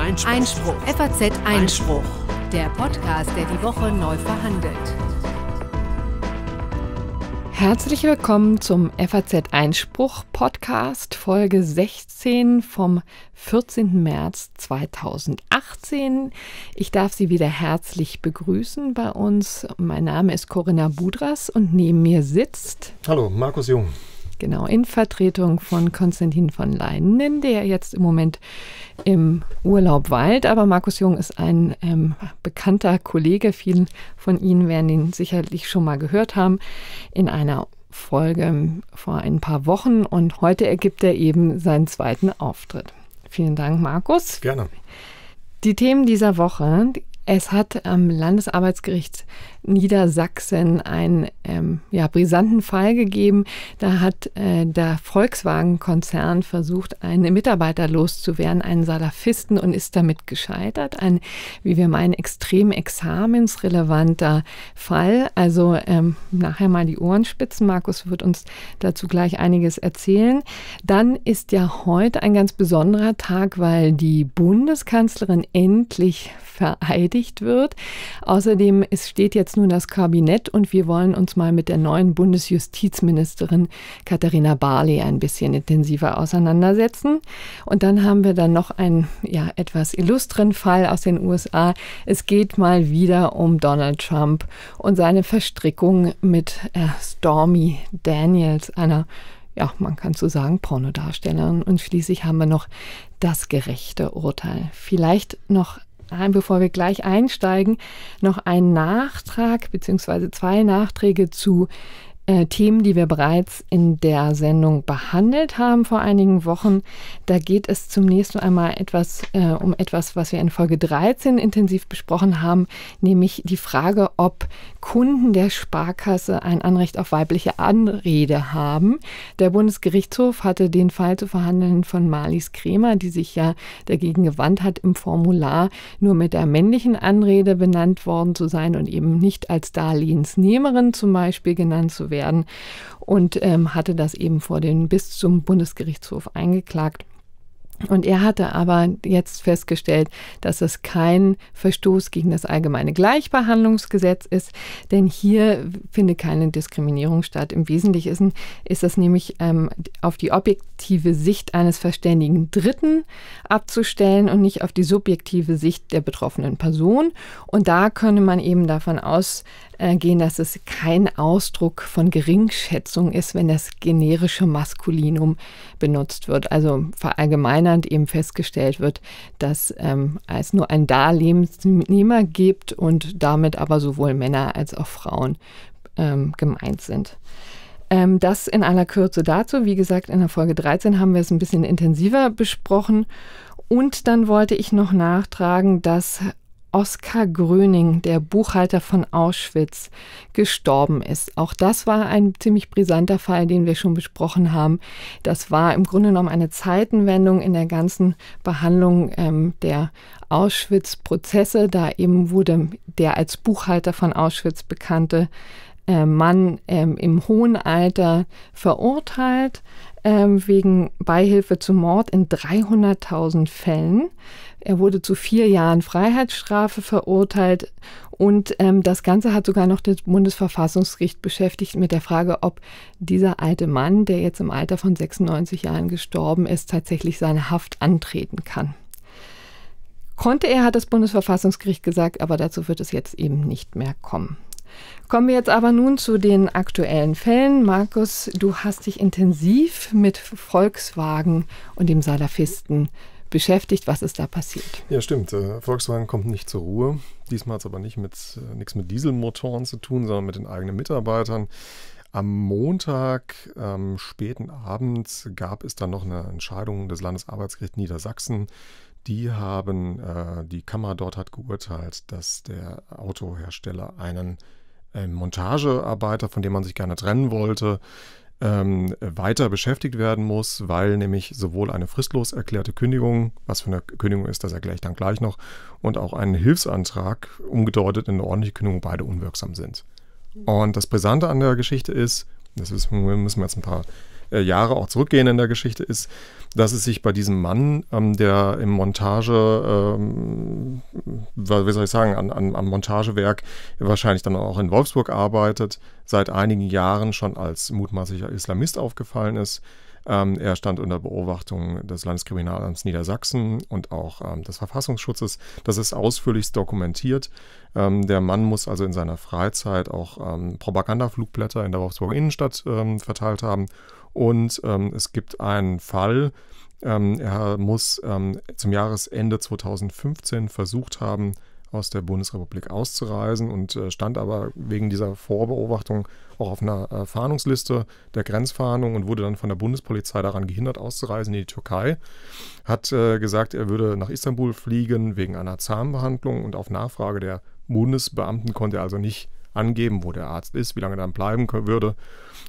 Einspruch. Einspruch. FAZ Einspruch. Der Podcast, der die Woche neu verhandelt. Herzlich willkommen zum FAZ Einspruch Podcast Folge 16 vom 14. März 2018. Ich darf Sie wieder herzlich begrüßen bei uns. Mein Name ist Corinna Budras und neben mir sitzt. Hallo, Markus Jung genau, in Vertretung von Konstantin von Leinen, der jetzt im Moment im Urlaub weilt. Aber Markus Jung ist ein ähm, bekannter Kollege. Vielen von Ihnen werden ihn sicherlich schon mal gehört haben in einer Folge vor ein paar Wochen. Und heute ergibt er eben seinen zweiten Auftritt. Vielen Dank, Markus. Gerne. Die Themen dieser Woche es hat am Landesarbeitsgericht Niedersachsen einen ähm, ja, brisanten Fall gegeben. Da hat äh, der Volkswagen-Konzern versucht, einen Mitarbeiter loszuwerden, einen Salafisten, und ist damit gescheitert. Ein, wie wir meinen, extrem examensrelevanter Fall. Also ähm, nachher mal die Ohren spitzen. Markus wird uns dazu gleich einiges erzählen. Dann ist ja heute ein ganz besonderer Tag, weil die Bundeskanzlerin endlich vereidigt erledigt wird. Außerdem es steht jetzt nun das Kabinett und wir wollen uns mal mit der neuen Bundesjustizministerin Katharina Barley ein bisschen intensiver auseinandersetzen. Und dann haben wir dann noch einen ja, etwas illustren Fall aus den USA. Es geht mal wieder um Donald Trump und seine Verstrickung mit äh, Stormy Daniels, einer ja, man kann so sagen, Pornodarstellerin. Und schließlich haben wir noch das gerechte Urteil. Vielleicht noch rein, bevor wir gleich einsteigen, noch einen Nachtrag bzw. zwei Nachträge zu äh, Themen, die wir bereits in der Sendung behandelt haben vor einigen Wochen. Da geht es zunächst einmal etwas äh, um etwas, was wir in Folge 13 intensiv besprochen haben, nämlich die Frage, ob Kunden der Sparkasse ein Anrecht auf weibliche Anrede haben. Der Bundesgerichtshof hatte den Fall zu verhandeln von Marlies Kremer, die sich ja dagegen gewandt hat, im Formular nur mit der männlichen Anrede benannt worden zu sein und eben nicht als Darlehensnehmerin zum Beispiel genannt zu werden werden und ähm, hatte das eben vor den bis zum Bundesgerichtshof eingeklagt. Und er hatte aber jetzt festgestellt, dass es kein Verstoß gegen das allgemeine Gleichbehandlungsgesetz ist, denn hier findet keine Diskriminierung statt. Im Wesentlichen ist das nämlich ähm, auf die objektive Sicht eines verständigen Dritten abzustellen und nicht auf die subjektive Sicht der betroffenen Person. Und da könne man eben davon aus äh, gehen, dass es kein Ausdruck von Geringschätzung ist, wenn das generische Maskulinum benutzt wird. Also verallgemeinernd eben festgestellt wird, dass ähm, es nur ein Darlehensnehmer gibt und damit aber sowohl Männer als auch Frauen ähm, gemeint sind ähm, das in aller Kürze dazu. Wie gesagt, in der Folge 13 haben wir es ein bisschen intensiver besprochen. Und dann wollte ich noch nachtragen, dass Oskar Gröning, der Buchhalter von Auschwitz, gestorben ist. Auch das war ein ziemlich brisanter Fall, den wir schon besprochen haben. Das war im Grunde genommen eine Zeitenwendung in der ganzen Behandlung ähm, der Auschwitz-Prozesse. Da eben wurde der als Buchhalter von Auschwitz bekannte äh, Mann ähm, im hohen Alter verurteilt ähm, wegen Beihilfe zum Mord in 300.000 Fällen. Er wurde zu vier Jahren Freiheitsstrafe verurteilt und ähm, das Ganze hat sogar noch das Bundesverfassungsgericht beschäftigt mit der Frage, ob dieser alte Mann, der jetzt im Alter von 96 Jahren gestorben ist, tatsächlich seine Haft antreten kann. Konnte er, hat das Bundesverfassungsgericht gesagt, aber dazu wird es jetzt eben nicht mehr kommen. Kommen wir jetzt aber nun zu den aktuellen Fällen. Markus, du hast dich intensiv mit Volkswagen und dem Salafisten beschäftigt. Was ist da passiert? Ja, stimmt. Äh, Volkswagen kommt nicht zur Ruhe. Diesmal hat es aber nicht mit, äh, nichts mit Dieselmotoren zu tun, sondern mit den eigenen Mitarbeitern. Am Montag, ähm, späten Abend, gab es dann noch eine Entscheidung des Landesarbeitsgerichts Niedersachsen. Die haben, äh, die Kammer dort hat geurteilt, dass der Autohersteller einen ähm, Montagearbeiter, von dem man sich gerne trennen wollte, ähm, weiter beschäftigt werden muss, weil nämlich sowohl eine fristlos erklärte Kündigung, was für eine Kündigung ist, das erkläre ich dann gleich noch, und auch ein Hilfsantrag, umgedeutet in eine ordentliche Kündigung, beide unwirksam sind. Und das Brisante an der Geschichte ist, das müssen wir jetzt ein paar äh, Jahre auch zurückgehen in der Geschichte, ist, dass es sich bei diesem Mann, ähm, der im Montage ähm, wie soll ich sagen, an, an, am Montagewerk wahrscheinlich dann auch in Wolfsburg arbeitet, seit einigen Jahren schon als mutmaßlicher Islamist aufgefallen ist. Ähm, er stand unter Beobachtung des Landeskriminalamts Niedersachsen und auch ähm, des Verfassungsschutzes. Das ist ausführlichst dokumentiert. Ähm, der Mann muss also in seiner Freizeit auch ähm, Propagandaflugblätter in der Wolfsburger Innenstadt ähm, verteilt haben. Und ähm, es gibt einen Fall, ähm, er muss ähm, zum Jahresende 2015 versucht haben, aus der Bundesrepublik auszureisen und äh, stand aber wegen dieser Vorbeobachtung auch auf einer äh, Fahndungsliste der Grenzfahndung und wurde dann von der Bundespolizei daran gehindert, auszureisen in die Türkei. Hat äh, gesagt, er würde nach Istanbul fliegen wegen einer Zahnbehandlung und auf Nachfrage der Bundesbeamten konnte er also nicht angeben, wo der Arzt ist, wie lange er dann bleiben würde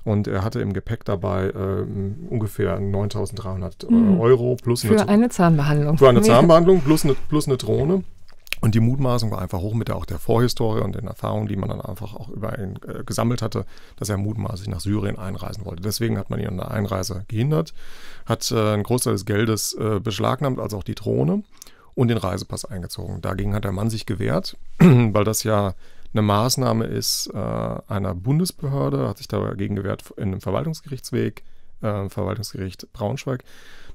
und er hatte im Gepäck dabei äh, ungefähr 9.300 mhm. Äh, Euro plus für eine, eine Zahnbehandlung. Für eine Zahnbehandlung plus eine, plus eine Drohne. Und die Mutmaßung war einfach hoch mit der, auch der Vorhistorie und den Erfahrungen, die man dann einfach auch über ihn äh, gesammelt hatte, dass er mutmaßlich nach Syrien einreisen wollte. Deswegen hat man ihn an der Einreise gehindert, hat äh, einen Großteil des Geldes äh, beschlagnahmt, also auch die Drohne und den Reisepass eingezogen. Dagegen hat der Mann sich gewehrt, weil das ja eine Maßnahme ist äh, einer Bundesbehörde, hat sich dagegen gewehrt in einem Verwaltungsgerichtsweg, äh, Verwaltungsgericht Braunschweig.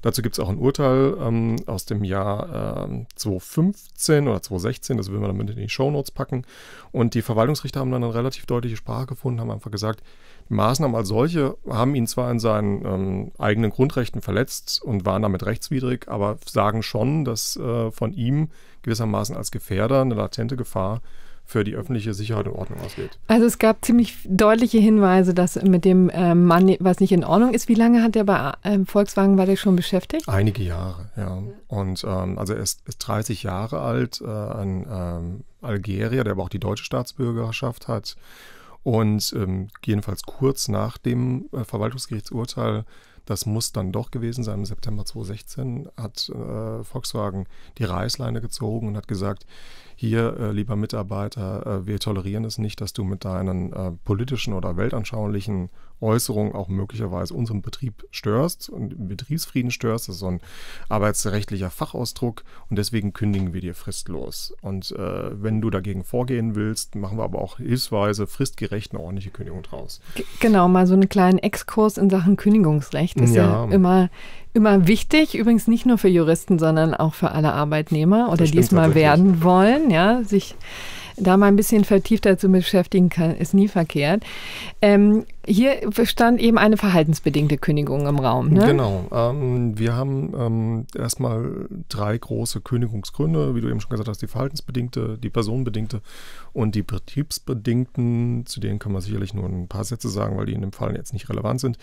Dazu gibt es auch ein Urteil ähm, aus dem Jahr äh, 2015 oder 2016, das will man dann in die Shownotes packen. Und die Verwaltungsrichter haben dann eine relativ deutliche Sprache gefunden, haben einfach gesagt, Maßnahmen als solche haben ihn zwar in seinen ähm, eigenen Grundrechten verletzt und waren damit rechtswidrig, aber sagen schon, dass äh, von ihm gewissermaßen als Gefährder eine latente Gefahr für die öffentliche Sicherheit und Ordnung ausgeht. Also es gab ziemlich deutliche Hinweise, dass mit dem ähm, Mann was nicht in Ordnung ist. Wie lange hat der bei ähm, Volkswagen war der schon beschäftigt? Einige Jahre, ja. Und ähm, also er ist, ist, 30 Jahre alt, äh, ein ähm, Algerier, der aber auch die deutsche Staatsbürgerschaft hat. Und ähm, jedenfalls kurz nach dem äh, Verwaltungsgerichtsurteil das muss dann doch gewesen sein. Im September 2016 hat äh, Volkswagen die Reißleine gezogen und hat gesagt, hier, äh, lieber Mitarbeiter, äh, wir tolerieren es nicht, dass du mit deinen äh, politischen oder weltanschaulichen Äußerung auch möglicherweise unseren Betrieb störst und Betriebsfrieden störst. Das ist so ein arbeitsrechtlicher Fachausdruck und deswegen kündigen wir dir fristlos. Und äh, wenn du dagegen vorgehen willst, machen wir aber auch hilfsweise fristgerecht eine ordentliche Kündigung draus. Genau, mal so einen kleinen Exkurs in Sachen Kündigungsrecht ist ja, ja immer, immer wichtig. Übrigens nicht nur für Juristen, sondern auch für alle Arbeitnehmer oder diesmal werden wollen, ja, sich da mal ein bisschen vertiefter zu beschäftigen kann, ist nie verkehrt. Ähm, hier stand eben eine verhaltensbedingte Kündigung im Raum. Ne? Genau. Ähm, wir haben ähm, erstmal drei große Kündigungsgründe, wie du eben schon gesagt hast, die verhaltensbedingte, die personenbedingte und die betriebsbedingten. Zu denen kann man sicherlich nur ein paar Sätze sagen, weil die in dem Fall jetzt nicht relevant sind.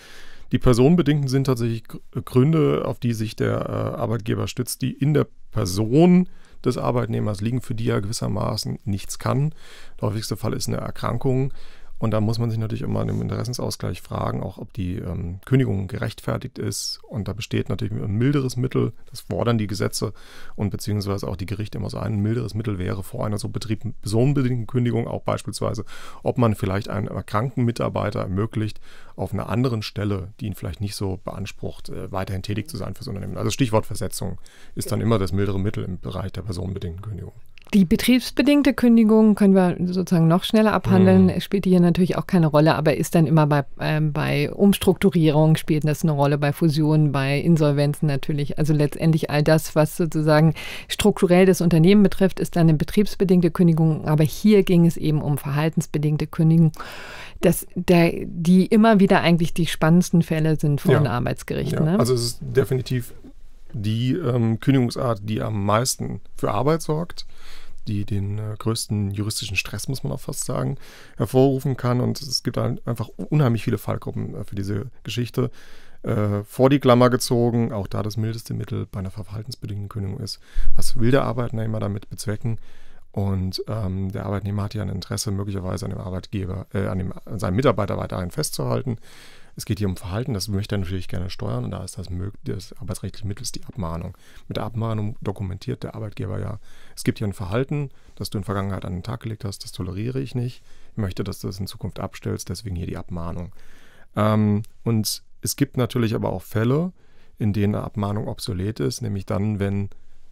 Die personenbedingten sind tatsächlich Gründe, auf die sich der äh, Arbeitgeber stützt, die in der Person äh, des Arbeitnehmers liegen, für die er gewissermaßen nichts kann. Der häufigste Fall ist eine Erkrankung, und da muss man sich natürlich immer im Interessensausgleich fragen, auch ob die ähm, Kündigung gerechtfertigt ist. Und da besteht natürlich ein milderes Mittel, das fordern die Gesetze und beziehungsweise auch die Gerichte immer so ein. Ein milderes Mittel wäre vor einer so personenbedingten Kündigung auch beispielsweise, ob man vielleicht einem erkrankten Mitarbeiter ermöglicht, auf einer anderen Stelle, die ihn vielleicht nicht so beansprucht, äh, weiterhin tätig zu sein fürs Unternehmen. Also Stichwort Versetzung ist dann genau. immer das mildere Mittel im Bereich der personenbedingten Kündigung. Die betriebsbedingte Kündigung können wir sozusagen noch schneller abhandeln, mhm. spielt hier natürlich auch keine Rolle, aber ist dann immer bei, äh, bei Umstrukturierung spielt das eine Rolle, bei Fusionen, bei Insolvenzen natürlich. Also letztendlich all das, was sozusagen strukturell das Unternehmen betrifft, ist dann eine betriebsbedingte Kündigung, aber hier ging es eben um verhaltensbedingte Kündigung, das, der, die immer wieder eigentlich die spannendsten Fälle sind vor ja. den Arbeitsgerichten. Ja. Ne? Also es ist definitiv die ähm, Kündigungsart, die am meisten für Arbeit sorgt die den äh, größten juristischen Stress, muss man auch fast sagen, hervorrufen kann. Und es gibt einfach unheimlich viele Fallgruppen äh, für diese Geschichte. Äh, vor die Klammer gezogen, auch da das mildeste Mittel bei einer verhaltensbedingten Kündigung ist. Was will der Arbeitnehmer damit bezwecken? Und ähm, der Arbeitnehmer hat ja ein Interesse, möglicherweise an dem Arbeitgeber, äh, an, dem, an seinem Mitarbeiter weiterhin festzuhalten. Es geht hier um Verhalten, das möchte er natürlich gerne steuern und da ist das, das arbeitsrechtliche Mittel die Abmahnung. Mit der Abmahnung dokumentiert der Arbeitgeber ja, es gibt hier ein Verhalten, das du in Vergangenheit an den Tag gelegt hast, das toleriere ich nicht. Ich möchte, dass du das in Zukunft abstellst, deswegen hier die Abmahnung. Ähm, und es gibt natürlich aber auch Fälle, in denen eine Abmahnung obsolet ist, nämlich dann, wenn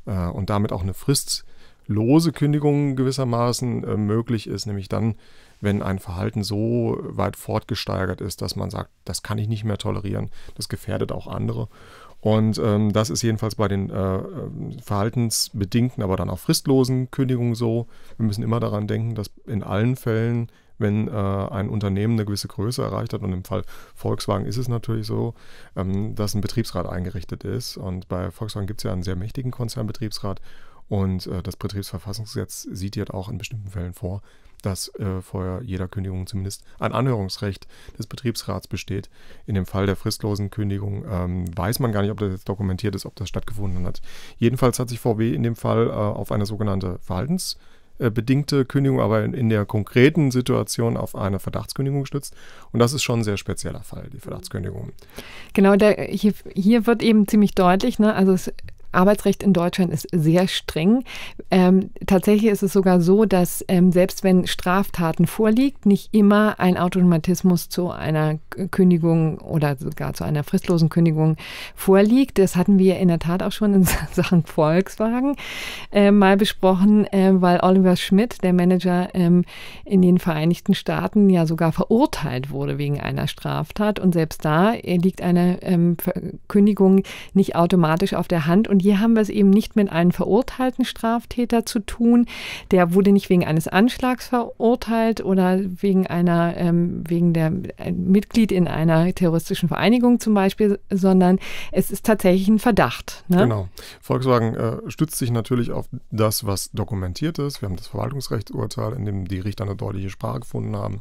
äh, und damit auch eine Frist lose Kündigung gewissermaßen äh, möglich ist, nämlich dann, wenn ein Verhalten so weit fortgesteigert ist, dass man sagt, das kann ich nicht mehr tolerieren, das gefährdet auch andere. Und ähm, das ist jedenfalls bei den äh, äh, verhaltensbedingten, aber dann auch fristlosen Kündigungen so. Wir müssen immer daran denken, dass in allen Fällen, wenn äh, ein Unternehmen eine gewisse Größe erreicht hat, und im Fall Volkswagen ist es natürlich so, ähm, dass ein Betriebsrat eingerichtet ist. Und bei Volkswagen gibt es ja einen sehr mächtigen Konzernbetriebsrat. Und äh, das Betriebsverfassungsgesetz sieht jetzt auch in bestimmten Fällen vor, dass äh, vor jeder Kündigung zumindest ein Anhörungsrecht des Betriebsrats besteht. In dem Fall der fristlosen Kündigung ähm, weiß man gar nicht, ob das jetzt dokumentiert ist, ob das stattgefunden hat. Jedenfalls hat sich VW in dem Fall äh, auf eine sogenannte Verhaltens- äh, bedingte Kündigung, aber in, der konkreten Situation auf eine Verdachtskündigung gestützt. Und das ist schon ein sehr spezieller Fall, die Verdachtskündigung. Genau, der, hier, hier, wird eben ziemlich deutlich, ne? also es Arbeitsrecht in Deutschland ist sehr streng. Ähm, tatsächlich ist es sogar so, dass ähm, selbst wenn Straftaten vorliegt, nicht immer ein Automatismus zu einer Kündigung oder sogar zu einer fristlosen Kündigung vorliegt. Das hatten wir in der Tat auch schon in Sachen Volkswagen äh, mal besprochen, äh, weil Oliver Schmidt, der Manager ähm, in den Vereinigten Staaten, ja sogar verurteilt wurde wegen einer Straftat. Und selbst da äh, liegt eine ähm, Kündigung nicht automatisch auf der Hand und hier haben wir es eben nicht mit einem verurteilten Straftäter zu tun. Der wurde nicht wegen eines Anschlags verurteilt oder wegen einer, ähm, wegen der ein äh, Mitglied in einer terroristischen Vereinigung zum Beispiel, sondern es ist tatsächlich ein Verdacht. Ne? Genau. Volkswagen äh, stützt sich natürlich auf das, was dokumentiert ist. Wir haben das Verwaltungsrechtsurteil, in dem die Richter eine deutliche Sprache gefunden haben.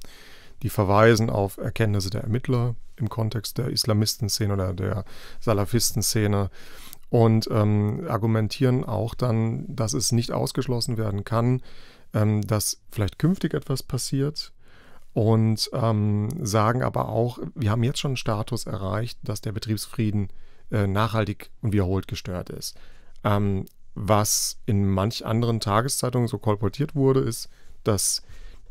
Die verweisen auf Erkenntnisse der Ermittler im Kontext der Islamistenszene oder der Salafisten-Szene und ähm, argumentieren auch dann, dass es nicht ausgeschlossen werden kann, ähm, dass vielleicht künftig etwas passiert und ähm, sagen aber auch, wir haben jetzt schon einen Status erreicht, dass der Betriebsfrieden äh, nachhaltig und wiederholt gestört ist. Ähm, was in manch anderen Tageszeitungen so kolportiert wurde, ist, dass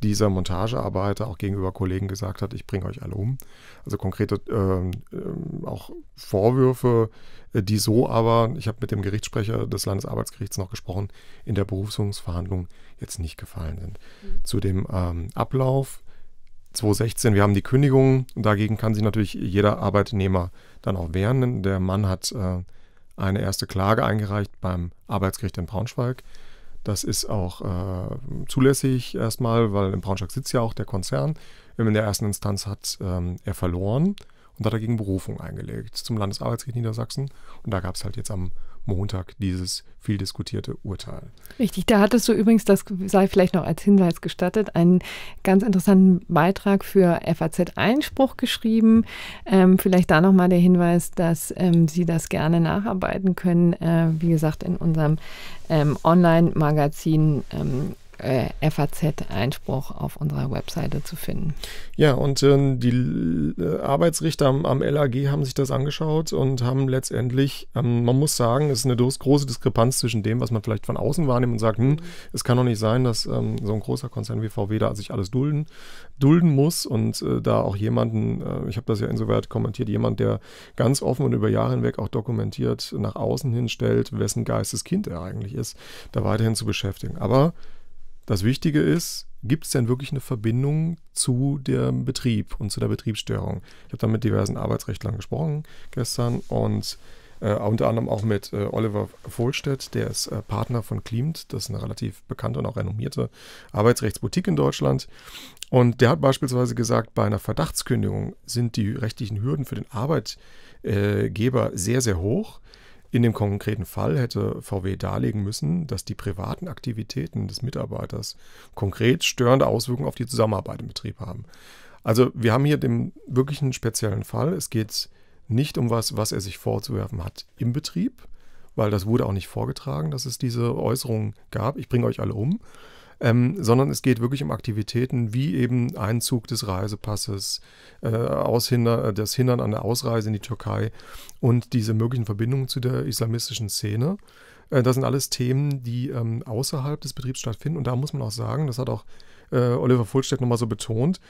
dieser Montagearbeiter auch gegenüber Kollegen gesagt hat, ich bringe euch alle um. Also konkrete ähm, ähm auch Vorwürfe, äh, die so aber, ich habe mit dem Gerichtssprecher des Landesarbeitsgerichts noch gesprochen, in der Berufungsverhandlung jetzt nicht gefallen sind. Mhm. Zu dem ähm, Ablauf 2016, wir haben die Kündigung, dagegen kann sich natürlich jeder Arbeitnehmer dann auch wehren. Der Mann hat äh, eine erste Klage eingereicht beim Arbeitsgericht in Braunschweig. Das ist auch äh, zulässig erstmal, weil in Braunschweig sitzt ja auch der Konzern. Ähm, in der ersten Instanz hat ähm, er verloren und hat dagegen Berufung eingelegt zum Landesarbeitsgericht Niedersachsen. Und da gab es halt jetzt am Montag dieses viel diskutierte Urteil. Richtig, da hattest du übrigens, das sei vielleicht noch als Hinweis gestattet, einen ganz interessanten Beitrag für FAZ Einspruch geschrieben. Ähm, vielleicht da nochmal der Hinweis, dass ähm, Sie das gerne nacharbeiten können. Äh, wie gesagt, in unserem ähm, Online-Magazin ähm, äh, FAZ-Einspruch auf unserer Webseite zu finden. Ja, und ähm, äh, die Arbeitsrichter am, am, LAG haben sich das angeschaut und haben letztendlich, ähm, man muss sagen, es ist eine große Diskrepanz zwischen dem, was man vielleicht von außen wahrnimmt und sagt, hm, es kann doch nicht sein, dass ähm, so ein großer Konzern wie VW da sich alles dulden, dulden muss und äh, da auch jemanden, äh, ich habe das ja insoweit kommentiert, jemand, der ganz offen und über Jahre hinweg auch dokumentiert nach außen hinstellt, wessen Geisteskind er eigentlich ist, da weiterhin zu beschäftigen. Aber das Wichtige ist, gibt es denn wirklich eine Verbindung zu dem Betrieb und zu der Betriebsstörung? Ich habe da mit diversen Arbeitsrechtlern gesprochen gestern und äh, unter anderem auch mit äh, Oliver Vohlstedt, der ist äh, Partner von Klimt, das ist eine relativ bekannte und auch renommierte Arbeitsrechtsboutique in Deutschland. Und der hat beispielsweise gesagt, bei einer Verdachtskündigung sind die rechtlichen Hürden für den Arbeitgeber sehr, sehr hoch. In dem konkreten Fall hätte VW darlegen müssen, dass die privaten Aktivitäten des Mitarbeiters konkret störende Auswirkungen auf die Zusammenarbeit im Betrieb haben. Also wir haben hier den wirklichen speziellen Fall. Es geht nicht um was, was er sich vorzuwerfen hat im Betrieb, weil das wurde auch nicht vorgetragen, dass es diese Äußerungen gab. Ich bringe euch alle um, ähm, sondern es geht wirklich um Aktivitäten wie eben Einzug des Reisepasses, äh, Aushinder, äh, das Hindern an der Ausreise in die Türkei und diese möglichen Verbindungen zu der islamistischen Szene. Äh, das sind alles Themen, die ähm, außerhalb des Betriebs stattfinden. Und da muss man auch sagen, das hat auch äh, Oliver Fulstedt nochmal so betont,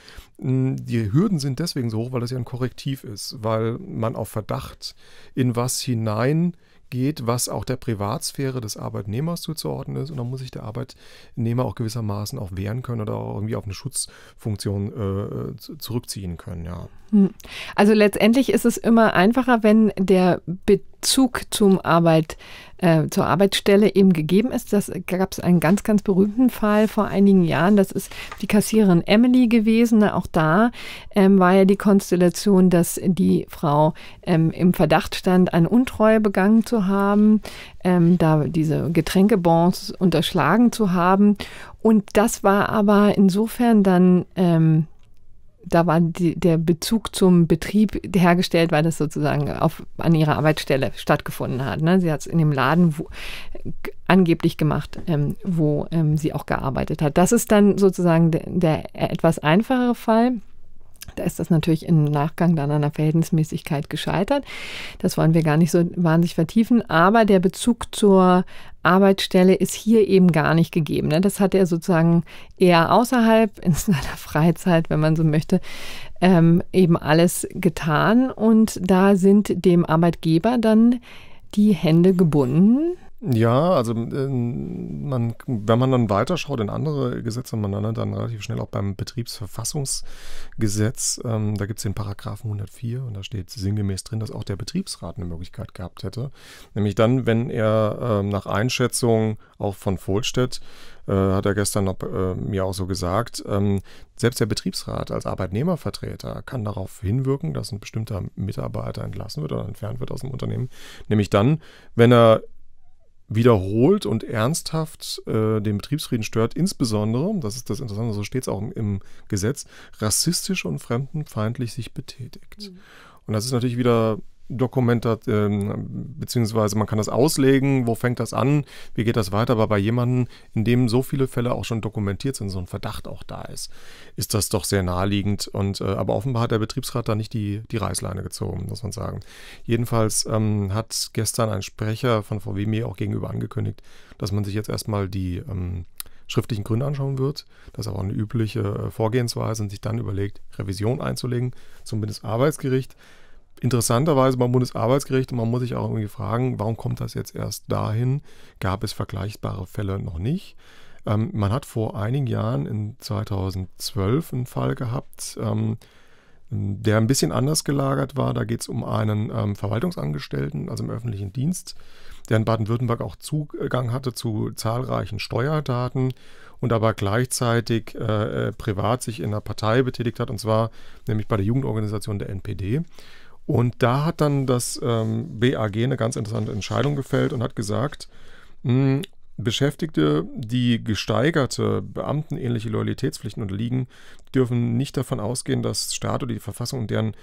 hm, die Hürden sind deswegen so hoch, weil das ja ein Korrektiv ist, weil man auf Verdacht in was hinein geht, was auch der Privatsphäre des Arbeitnehmers zuzuordnen ist. Und dann muss sich der Arbeitnehmer auch gewissermaßen auch wehren können oder auch irgendwie auf eine Schutzfunktion äh, zurückziehen können. Ja. Hm. Also letztendlich ist es immer einfacher, wenn der Betrieb Zug zum Arbeit, äh, zur Arbeitsstelle eben gegeben ist. Das gab es einen ganz, ganz berühmten Fall vor einigen Jahren. Das ist die Kassiererin Emily gewesen. Auch da ähm, war ja die Konstellation, dass die Frau ähm, im Verdacht stand, eine Untreue begangen zu haben, ähm, da diese Getränkebons unterschlagen zu haben. Und das war aber insofern dann ähm, da war die, der Bezug zum Betrieb hergestellt, weil das sozusagen auf, an ihrer Arbeitsstelle stattgefunden hat. Ne? Sie hat es in dem Laden wo, angeblich gemacht, ähm, wo ähm, sie auch gearbeitet hat. Das ist dann sozusagen der, der etwas einfachere Fall. Da ist das natürlich im Nachgang dann an der Verhältnismäßigkeit gescheitert. Das wollen wir gar nicht so wahnsinnig vertiefen. Aber der Bezug zur Arbeitsstelle ist hier eben gar nicht gegeben. Ne? Das hat er sozusagen eher außerhalb, in seiner Freizeit, wenn man so möchte, ähm, eben alles getan. Und da sind dem Arbeitgeber dann die Hände gebunden, ja, also ähm, man, wenn man dann weiterschaut in andere Gesetze, man landet dann relativ schnell auch beim Betriebsverfassungsgesetz. Ähm, da gibt es den Paragraphen 104 und da steht sinngemäß drin, dass auch der Betriebsrat eine Möglichkeit gehabt hätte. Nämlich dann, wenn er ähm, nach Einschätzung auch von Vohlstedt, äh, hat er gestern noch, äh, mir auch so gesagt, ähm, selbst der Betriebsrat als Arbeitnehmervertreter kann darauf hinwirken, dass ein bestimmter Mitarbeiter entlassen wird oder entfernt wird aus dem Unternehmen. Nämlich dann, wenn er wiederholt und ernsthaft äh, den Betriebsfrieden stört, insbesondere, das ist das Interessante, so steht es auch im, im, Gesetz, rassistisch und fremdenfeindlich sich betätigt. Mhm. Und das ist natürlich wieder dokumentat, äh, beziehungsweise man kann das auslegen, wo fängt das an, wie geht das weiter, aber bei jemandem, in dem so viele Fälle auch schon dokumentiert sind, so ein Verdacht auch da ist, ist das doch sehr naheliegend. Und äh, aber offenbar hat der Betriebsrat da nicht die, die Reißleine gezogen, muss man sagen. Jedenfalls ähm, hat gestern ein Sprecher von VW mir auch gegenüber angekündigt, dass man sich jetzt erstmal die ähm, schriftlichen Gründe anschauen wird. Das ist auch eine übliche äh, Vorgehensweise und sich dann überlegt, Revision einzulegen, zumindest Arbeitsgericht interessanterweise beim Bundesarbeitsgericht, und man muss sich auch irgendwie fragen, warum kommt das jetzt erst dahin? Gab es vergleichbare Fälle noch nicht? Ähm, man hat vor einigen Jahren, in 2012, einen Fall gehabt, ähm, der ein bisschen anders gelagert war. Da geht es um einen ähm, Verwaltungsangestellten, also im öffentlichen Dienst, der in Baden-Württemberg auch Zugang hatte zu zahlreichen Steuerdaten und aber gleichzeitig äh, äh privat sich in einer Partei betätigt hat, und zwar nämlich bei der Jugendorganisation der NPD. Und da hat dann das ähm, BAG eine ganz interessante Entscheidung gefällt und hat gesagt, mh, hm, Beschäftigte, die gesteigerte beamtenähnliche Loyalitätspflichten unterliegen, dürfen nicht davon ausgehen, dass Staat oder die Verfassung und deren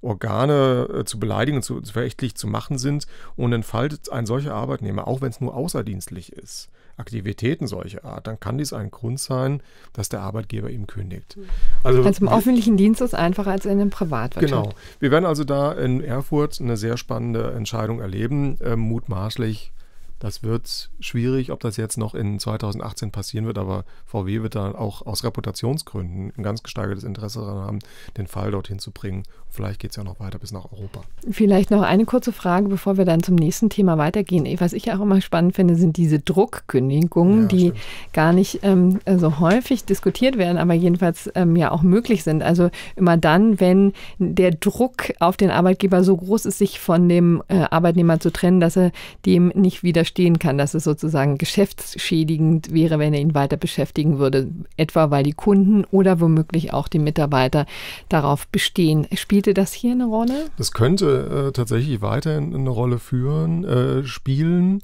Organe äh, zu beleidigen und zu, zu verächtlich zu machen sind und entfaltet ein solcher Arbeitnehmer, auch wenn es nur außerdienstlich ist, Aktivitäten solcher Art, dann kann dies ein Grund sein, dass der Arbeitgeber ihm kündigt. Mhm. Also, also im öffentlichen Dienst ist einfacher als in einem Privatwirtschaft. Genau. Wir werden also da in Erfurt eine sehr spannende Entscheidung erleben, äh, mutmaßlich das wird schwierig, ob das jetzt noch in 2018 passieren wird, aber VW wird dann auch aus Reputationsgründen ein ganz gesteigertes Interesse daran haben, den Fall dorthin zu bringen. Vielleicht geht es ja noch weiter bis nach Europa. Vielleicht noch eine kurze Frage, bevor wir dann zum nächsten Thema weitergehen. Was ich auch immer spannend finde, sind diese Druckkündigungen, ja, die stimmt. gar nicht ähm, so häufig diskutiert werden, aber jedenfalls ähm, ja auch möglich sind. Also immer dann, wenn der Druck auf den Arbeitgeber so groß ist, sich von dem äh, Arbeitnehmer zu trennen, dass er dem nicht wieder verstehen kann, dass es sozusagen geschäftsschädigend wäre, wenn er ihn weiter beschäftigen würde, etwa weil die Kunden oder womöglich auch die Mitarbeiter darauf bestehen. Spielte das hier eine Rolle? Das könnte äh, tatsächlich weiterhin eine Rolle führen, äh, spielen.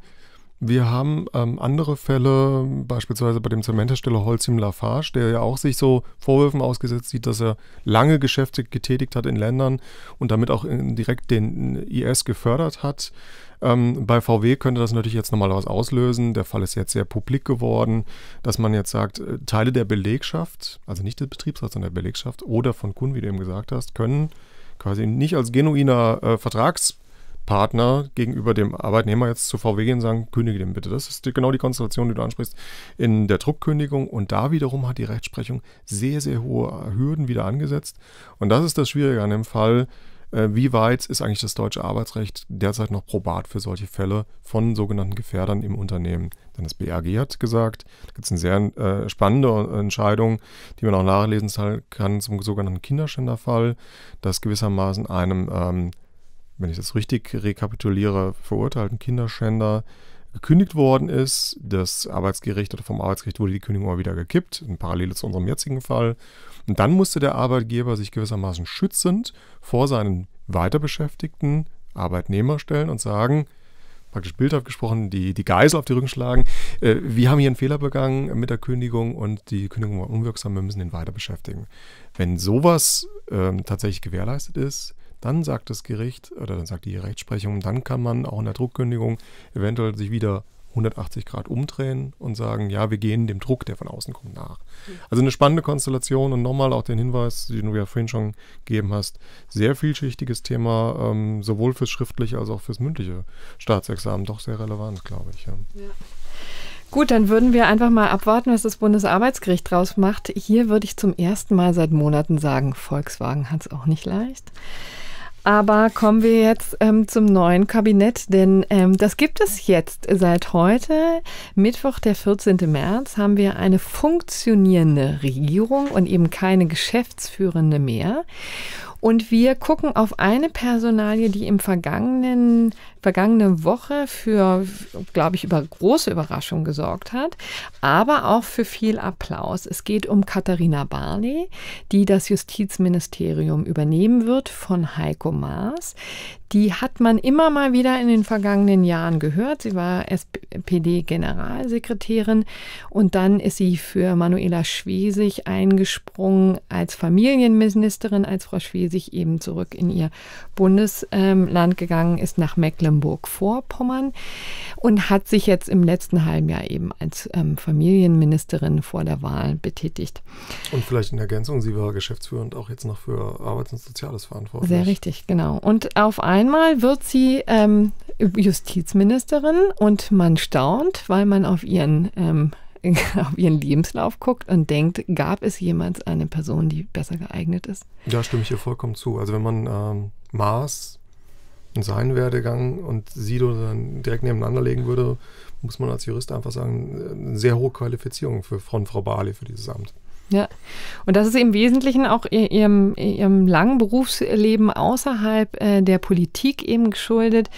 Wir haben ähm, andere Fälle, beispielsweise bei dem Zementhersteller Holcim Lafarge, der ja auch sich so Vorwürfen ausgesetzt sieht, dass er lange Geschäfte getätigt hat in Ländern und damit auch äh, direkt den äh, IS gefördert hat. Ähm, bei VW könnte das natürlich jetzt nochmal was auslösen. Der Fall ist jetzt sehr publik geworden, dass man jetzt sagt, äh, Teile der Belegschaft, also nicht des Betriebsrats, sondern der Belegschaft oder von Kunden, wie du eben gesagt hast, können quasi nicht als genuiner äh, Vertragspartner gegenüber dem Arbeitnehmer jetzt zu VW gehen und sagen, kündige dem bitte. Das ist die, genau die Konstellation, die du ansprichst, in der Druckkündigung. Und da wiederum hat die Rechtsprechung sehr, sehr hohe Hürden wieder angesetzt. Und das ist das Schwierige an dem Fall, äh, wie weit ist eigentlich das deutsche Arbeitsrecht derzeit noch probat für solche Fälle von sogenannten Gefährdern im Unternehmen? Denn das BRG hat gesagt, da gibt es eine sehr äh, spannende Entscheidung, die man auch nachlesen kann zum sogenannten Kinderschänderfall, das gewissermaßen einem, ähm, wenn ich das richtig rekapituliere, verurteilten Kinderschänder gekündigt worden ist. Das Arbeitsgericht oder vom Arbeitsgericht wurde die Kündigung mal wieder gekippt, in Parallele zu unserem jetzigen Fall. Und dann musste der Arbeitgeber sich gewissermaßen schützend vor seinen weiterbeschäftigten Arbeitnehmer stellen und sagen, praktisch bildhaft gesprochen, die, die Geisel auf die Rücken schlagen. Äh, wir haben hier einen Fehler begangen mit der Kündigung und die Kündigung war unwirksam, wir müssen den weiter beschäftigen. Wenn sowas ähm, tatsächlich gewährleistet ist, dann sagt das Gericht oder dann sagt die Rechtsprechung, dann kann man auch in der Druckkündigung eventuell sich wieder 180 Grad umdrehen und sagen, ja, wir gehen dem Druck, der von außen kommt, nach. Mhm. Also eine spannende Konstellation und nochmal auch den Hinweis, den du ja vorhin schon gegeben hast, sehr vielschichtiges Thema, ähm, sowohl fürs schriftliche als auch fürs mündliche Staatsexamen, doch sehr relevant, glaube ich. Ja. ja. Gut, dann würden wir einfach mal abwarten, was das Bundesarbeitsgericht draus macht. Hier würde ich zum ersten Mal seit Monaten sagen, Volkswagen hat es auch nicht leicht. Aber kommen wir jetzt ähm, zum neuen Kabinett, denn ähm, das gibt es jetzt. Seit heute, Mittwoch, der 14. März, haben wir eine funktionierende Regierung und eben keine Geschäftsführende mehr. Und wir gucken auf eine Personalie, die im vergangenen, vergangene Woche für, glaube ich, über große Überraschung gesorgt hat, aber auch für viel Applaus. Es geht um Katharina Barley, die das Justizministerium übernehmen wird von Heiko Maas. Die hat man immer mal wieder in den vergangenen Jahren gehört. Sie war SPD-Generalsekretärin und dann ist sie für Manuela Schwesig eingesprungen als Familienministerin, als Frau Schwesig eben zurück in ihr Bundesland gegangen ist, nach Mecklenburg-Vorpommern und hat sich jetzt im letzten halben Jahr eben als ähm, Familienministerin vor der Wahl betätigt. Und vielleicht in Ergänzung, sie war geschäftsführend auch jetzt noch für Arbeits- und Soziales verantwortlich. Sehr richtig, genau. Und auf allen einmal wird sie ähm, Justizministerin und man staunt, weil man auf ihren, ähm, auf ihren Lebenslauf guckt und denkt, gab es jemals eine Person, die besser geeignet ist? Ja, stimme ich ihr vollkommen zu. Also wenn man ähm, Mars und seinen Werdegang und Sido dann direkt nebeneinander legen würde, muss man als Jurist einfach sagen, eine äh, sehr hohe Qualifizierung für, von Frau Barley für dieses Amt. Ja, und das ist im Wesentlichen auch ihrem, ihrem langen Berufsleben außerhalb äh, der Politik eben geschuldet.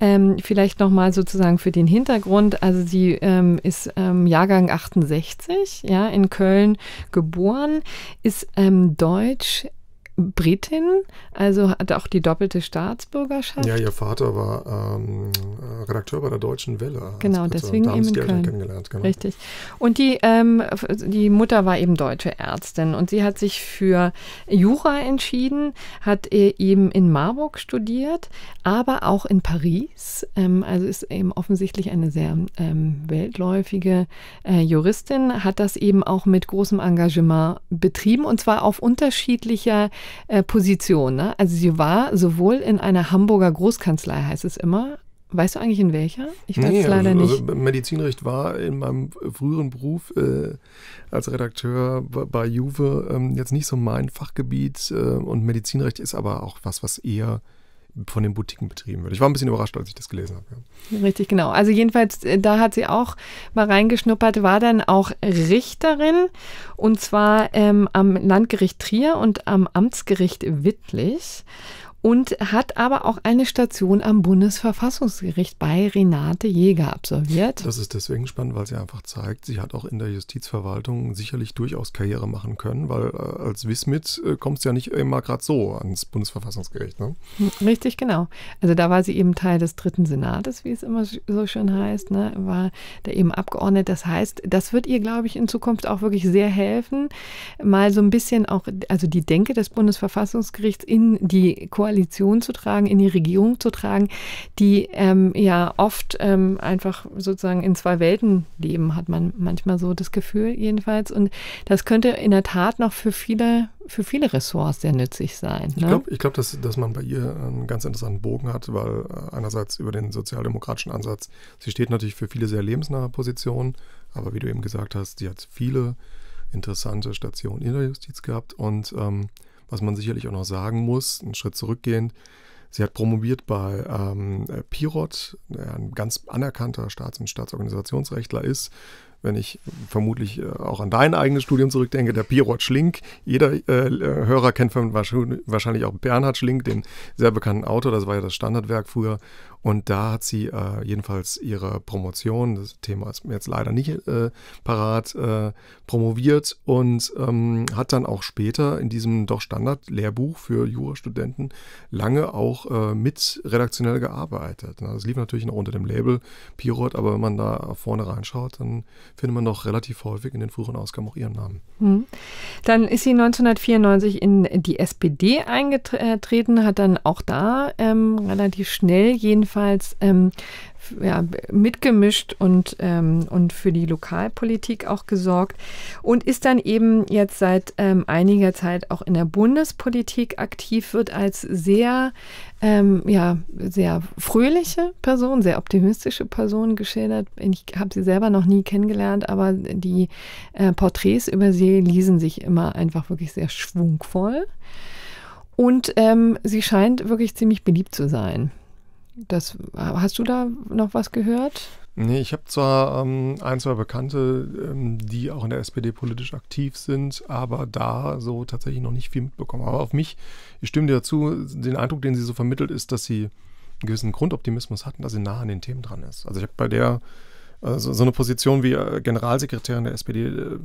Ähm, vielleicht nochmal sozusagen für den Hintergrund. Also sie ähm, ist ähm, Jahrgang 68, ja, in Köln geboren, ist ähm, deutsch Britin, also hat auch die doppelte Staatsbürgerschaft. Ja, ihr Vater war ähm, Redakteur bei der Deutschen Welle. Genau, deswegen eben sie in Köln. Kennengelernt, genau. Richtig. Und die, ähm, die Mutter war eben deutsche Ärztin und sie hat sich für Jura entschieden, hat eben in Marburg studiert, aber auch in Paris. Ähm, also ist eben offensichtlich eine sehr ähm, weltläufige äh, Juristin, hat das eben auch mit großem Engagement betrieben und zwar auf unterschiedlicher äh, Position. Ne? Also sie war sowohl in einer Hamburger Großkanzlei, heißt es immer. Weißt du eigentlich in welcher? Ich weiß nee, es leider also, nicht. Also Medizinrecht war in meinem früheren Beruf äh, als Redakteur bei Juve ähm, jetzt nicht so mein Fachgebiet äh, und Medizinrecht ist aber auch was, was eher von den Boutiquen betrieben wird. Ich war ein bisschen überrascht, als ich das gelesen habe. Ja. Richtig, genau. Also jedenfalls, äh, da hat sie auch mal reingeschnuppert, war dann auch Richterin und zwar ähm, am Landgericht Trier und am Amtsgericht Wittlich und hat aber auch eine Station am Bundesverfassungsgericht bei Renate Jäger absolviert. Das ist deswegen spannend, weil sie einfach zeigt, sie hat auch in der Justizverwaltung sicherlich durchaus Karriere machen können, weil äh, als Wismit äh, kommst du ja nicht immer gerade so ans Bundesverfassungsgericht. Ne? Hm, richtig, genau. Also da war sie eben Teil des Dritten Senates, wie es immer so schön heißt, ne? war da eben Abgeordnete. Das heißt, das wird ihr, glaube ich, in Zukunft auch wirklich sehr helfen, mal so ein bisschen auch, also die Denke des Bundesverfassungsgerichts in die Koalition Koalition zu tragen, in die Regierung zu tragen, die ähm, ja oft ähm, einfach sozusagen in zwei Welten leben, hat man manchmal so das Gefühl jedenfalls. Und das könnte in der Tat noch für viele für viele Ressorts sehr nützlich sein. Ne? Ich glaube, ich glaub, dass, dass man bei ihr einen ganz interessanten Bogen hat, weil äh, einerseits über den sozialdemokratischen Ansatz, sie steht natürlich für viele sehr lebensnahe Positionen, aber wie du eben gesagt hast, sie hat viele interessante Stationen in der Justiz gehabt und ähm, was man sicherlich auch noch sagen muss, einen Schritt zurückgehend. Sie hat promoviert bei ähm, äh, Pirot, der ein ganz anerkannter Staats- und Staatsorganisationsrechtler ist. Wenn ich vermutlich äh, auch an dein eigenes Studium zurückdenke, der Pirot Schlink. Jeder äh, äh Hörer kennt von wahrscheinlich auch Bernhard Schlink, den sehr bekannten Autor. Das war ja das Standardwerk früher. Und da hat sie äh, jedenfalls ihre Promotion, das Thema ist mir jetzt leider nicht äh, parat, äh, promoviert und ähm, hat dann auch später in diesem doch Standard-Lehrbuch für Jurastudenten lange auch äh, mit redaktionell gearbeitet. Na, das lief natürlich noch unter dem Label Pirot, aber wenn man da vorne reinschaut, dann findet man doch relativ häufig in den früheren Ausgaben auch ihren Namen. Hm. Dann ist sie 1994 in die SPD eingetreten, hat dann auch da ähm, relativ schnell jedenfalls jedenfalls ähm, ja, mitgemischt und, ähm, und für die Lokalpolitik auch gesorgt und ist dann eben jetzt seit ähm, einiger Zeit auch in der Bundespolitik aktiv, wird als sehr, ähm, ja, sehr fröhliche Person, sehr optimistische Person geschildert. Ich habe sie selber noch nie kennengelernt, aber die äh, Porträts über sie ließen sich immer einfach wirklich sehr schwungvoll. Und ähm, sie scheint wirklich ziemlich beliebt zu sein. Das, hast du da noch was gehört? Nee, ich habe zwar ähm, ein, zwei Bekannte, ähm, die auch in der SPD politisch aktiv sind, aber da so tatsächlich noch nicht viel mitbekommen. Aber auf mich, ich stimme dir dazu, den Eindruck, den sie so vermittelt, ist, dass sie einen gewissen Grundoptimismus hatten, dass sie nah an den Themen dran ist. Also ich habe bei der also so eine Position wie äh, Generalsekretärin der SPD äh,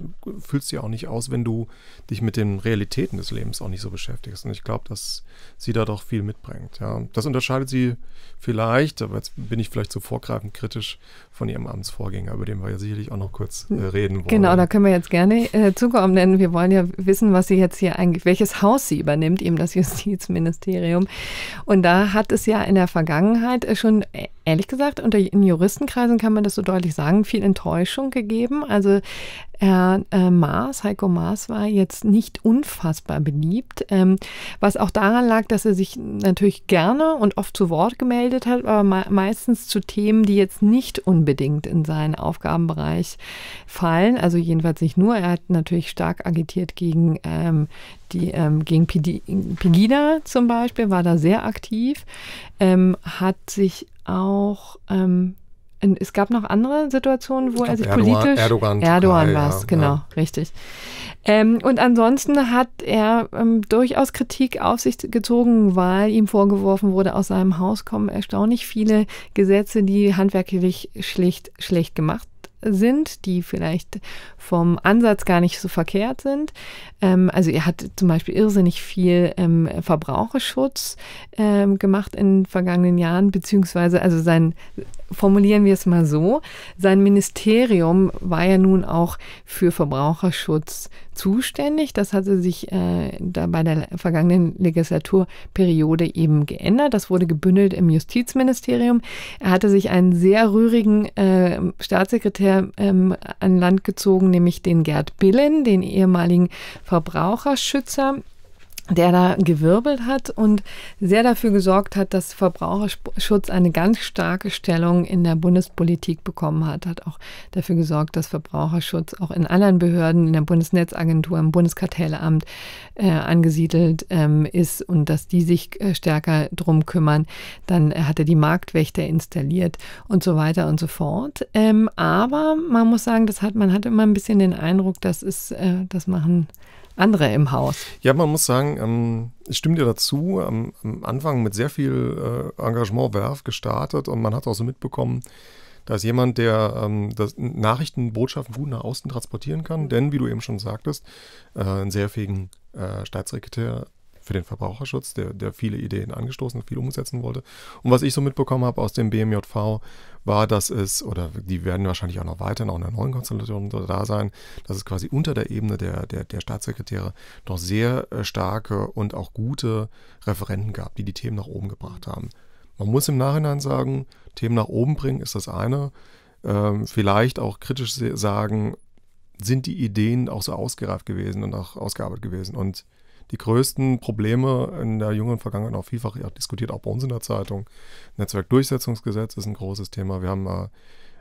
fühlst du ja auch nicht aus, wenn du dich mit den Realitäten des Lebens auch nicht so beschäftigst. Und ich glaube, dass sie da doch viel mitbringt. Ja. Das unterscheidet sie vielleicht, aber jetzt bin ich vielleicht zu so vorgreifend kritisch von ihrem Amtsvorgänger, über den wir ja sicherlich auch noch kurz äh, reden wollen. Genau, da können wir jetzt gerne äh, zukommen, denn wir wollen ja wissen, was sie jetzt hier eigentlich, welches Haus sie übernimmt, eben das Justizministerium. Und da hat es ja in der Vergangenheit äh, schon äh, ehrlich gesagt, unter, in Juristenkreisen kann man das so deutlich sagen, viel Enttäuschung gegeben. Also Herr äh, Maas, Heiko Maas war jetzt nicht unfassbar beliebt, ähm, was auch daran lag, dass er sich natürlich gerne und oft zu Wort gemeldet hat, aber me meistens zu Themen, die jetzt nicht unbedingt in seinen Aufgabenbereich fallen. Also jedenfalls nicht nur. Er hat natürlich stark agitiert gegen ähm, die ähm, gegen Pegida zum Beispiel war da sehr aktiv, ähm, hat sich auch ähm, es gab noch andere Situationen, wo er sich Erdogan, politisch. Erdogan, Erdogan war es, ja, genau, ja. richtig. Ähm, und ansonsten hat er ähm, durchaus Kritik auf sich gezogen, weil ihm vorgeworfen wurde, aus seinem Haus kommen erstaunlich viele Gesetze, die handwerklich schlicht schlecht gemacht sind, die vielleicht vom Ansatz gar nicht so verkehrt sind. Ähm, also er hat zum Beispiel irrsinnig viel ähm, Verbraucherschutz ähm, gemacht in vergangenen Jahren, beziehungsweise also sein formulieren wir es mal so, sein Ministerium war ja nun auch für Verbraucherschutz zuständig. Das hatte sich äh, da bei der vergangenen Legislaturperiode eben geändert. Das wurde gebündelt im Justizministerium. Er hatte sich einen sehr rührigen äh, Staatssekretär ähm, an Land gezogen, nämlich den Gerd Billen, den ehemaligen Verbraucherschützer der da gewirbelt hat und sehr dafür gesorgt hat, dass Verbraucherschutz eine ganz starke Stellung in der Bundespolitik bekommen hat, hat auch dafür gesorgt, dass Verbraucherschutz auch in anderen Behörden, in der Bundesnetzagentur, im Bundeskartellamt äh, angesiedelt ähm, ist und dass die sich äh, stärker drum kümmern. Dann äh, hat er die Marktwächter installiert und so weiter und so fort. Ähm, aber man muss sagen, das hat, man hat immer ein bisschen den Eindruck, dass es, äh, das machen andere im Haus. Ja, man muss sagen, ähm, ich stimme dir dazu, am, am Anfang mit sehr viel äh, Engagement Werf gestartet und man hat auch so mitbekommen, dass jemand, der ähm, das Nachrichten, Botschaften gut nach außen transportieren kann, denn wie du eben schon sagtest, äh, einen sehr fähigen äh, Staatssekretär für den Verbraucherschutz, der, der viele Ideen angestoßen, und viel umsetzen wollte. Und was ich so mitbekommen habe aus dem BMJV, war, dass es, oder die werden wahrscheinlich auch noch weiter auch in der neuen Konstellation da sein, dass es quasi unter der Ebene der, der, der Staatssekretäre noch sehr äh, starke und auch gute Referenten gab, die die Themen nach oben gebracht haben. Man muss im Nachhinein sagen, Themen nach oben bringen ist das eine. Ähm, vielleicht auch kritisch sagen, sind die Ideen auch so ausgereift gewesen und auch ausgearbeitet gewesen. Und die größten Probleme in der jüngeren Vergangenheit auch vielfach ja, diskutiert, auch bei uns in der Zeitung. Netzwerkdurchsetzungsgesetz ist ein großes Thema. Wir haben äh,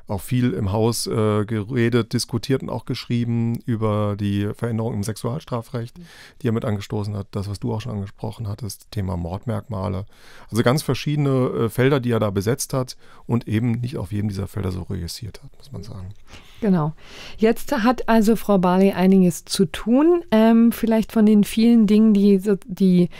auch viel im Haus äh, geredet, diskutiert und auch geschrieben über die Veränderung im Sexualstrafrecht, mhm. die er mit angestoßen hat. Das, was du auch schon angesprochen hattest, Thema Mordmerkmale. Also ganz verschiedene äh, Felder, die er da besetzt hat und eben nicht auf jedem dieser Felder so reüssiert hat, muss man mhm. sagen. Genau. Jetzt hat also Frau Barley einiges zu tun. Ähm, vielleicht von den vielen Dingen, die die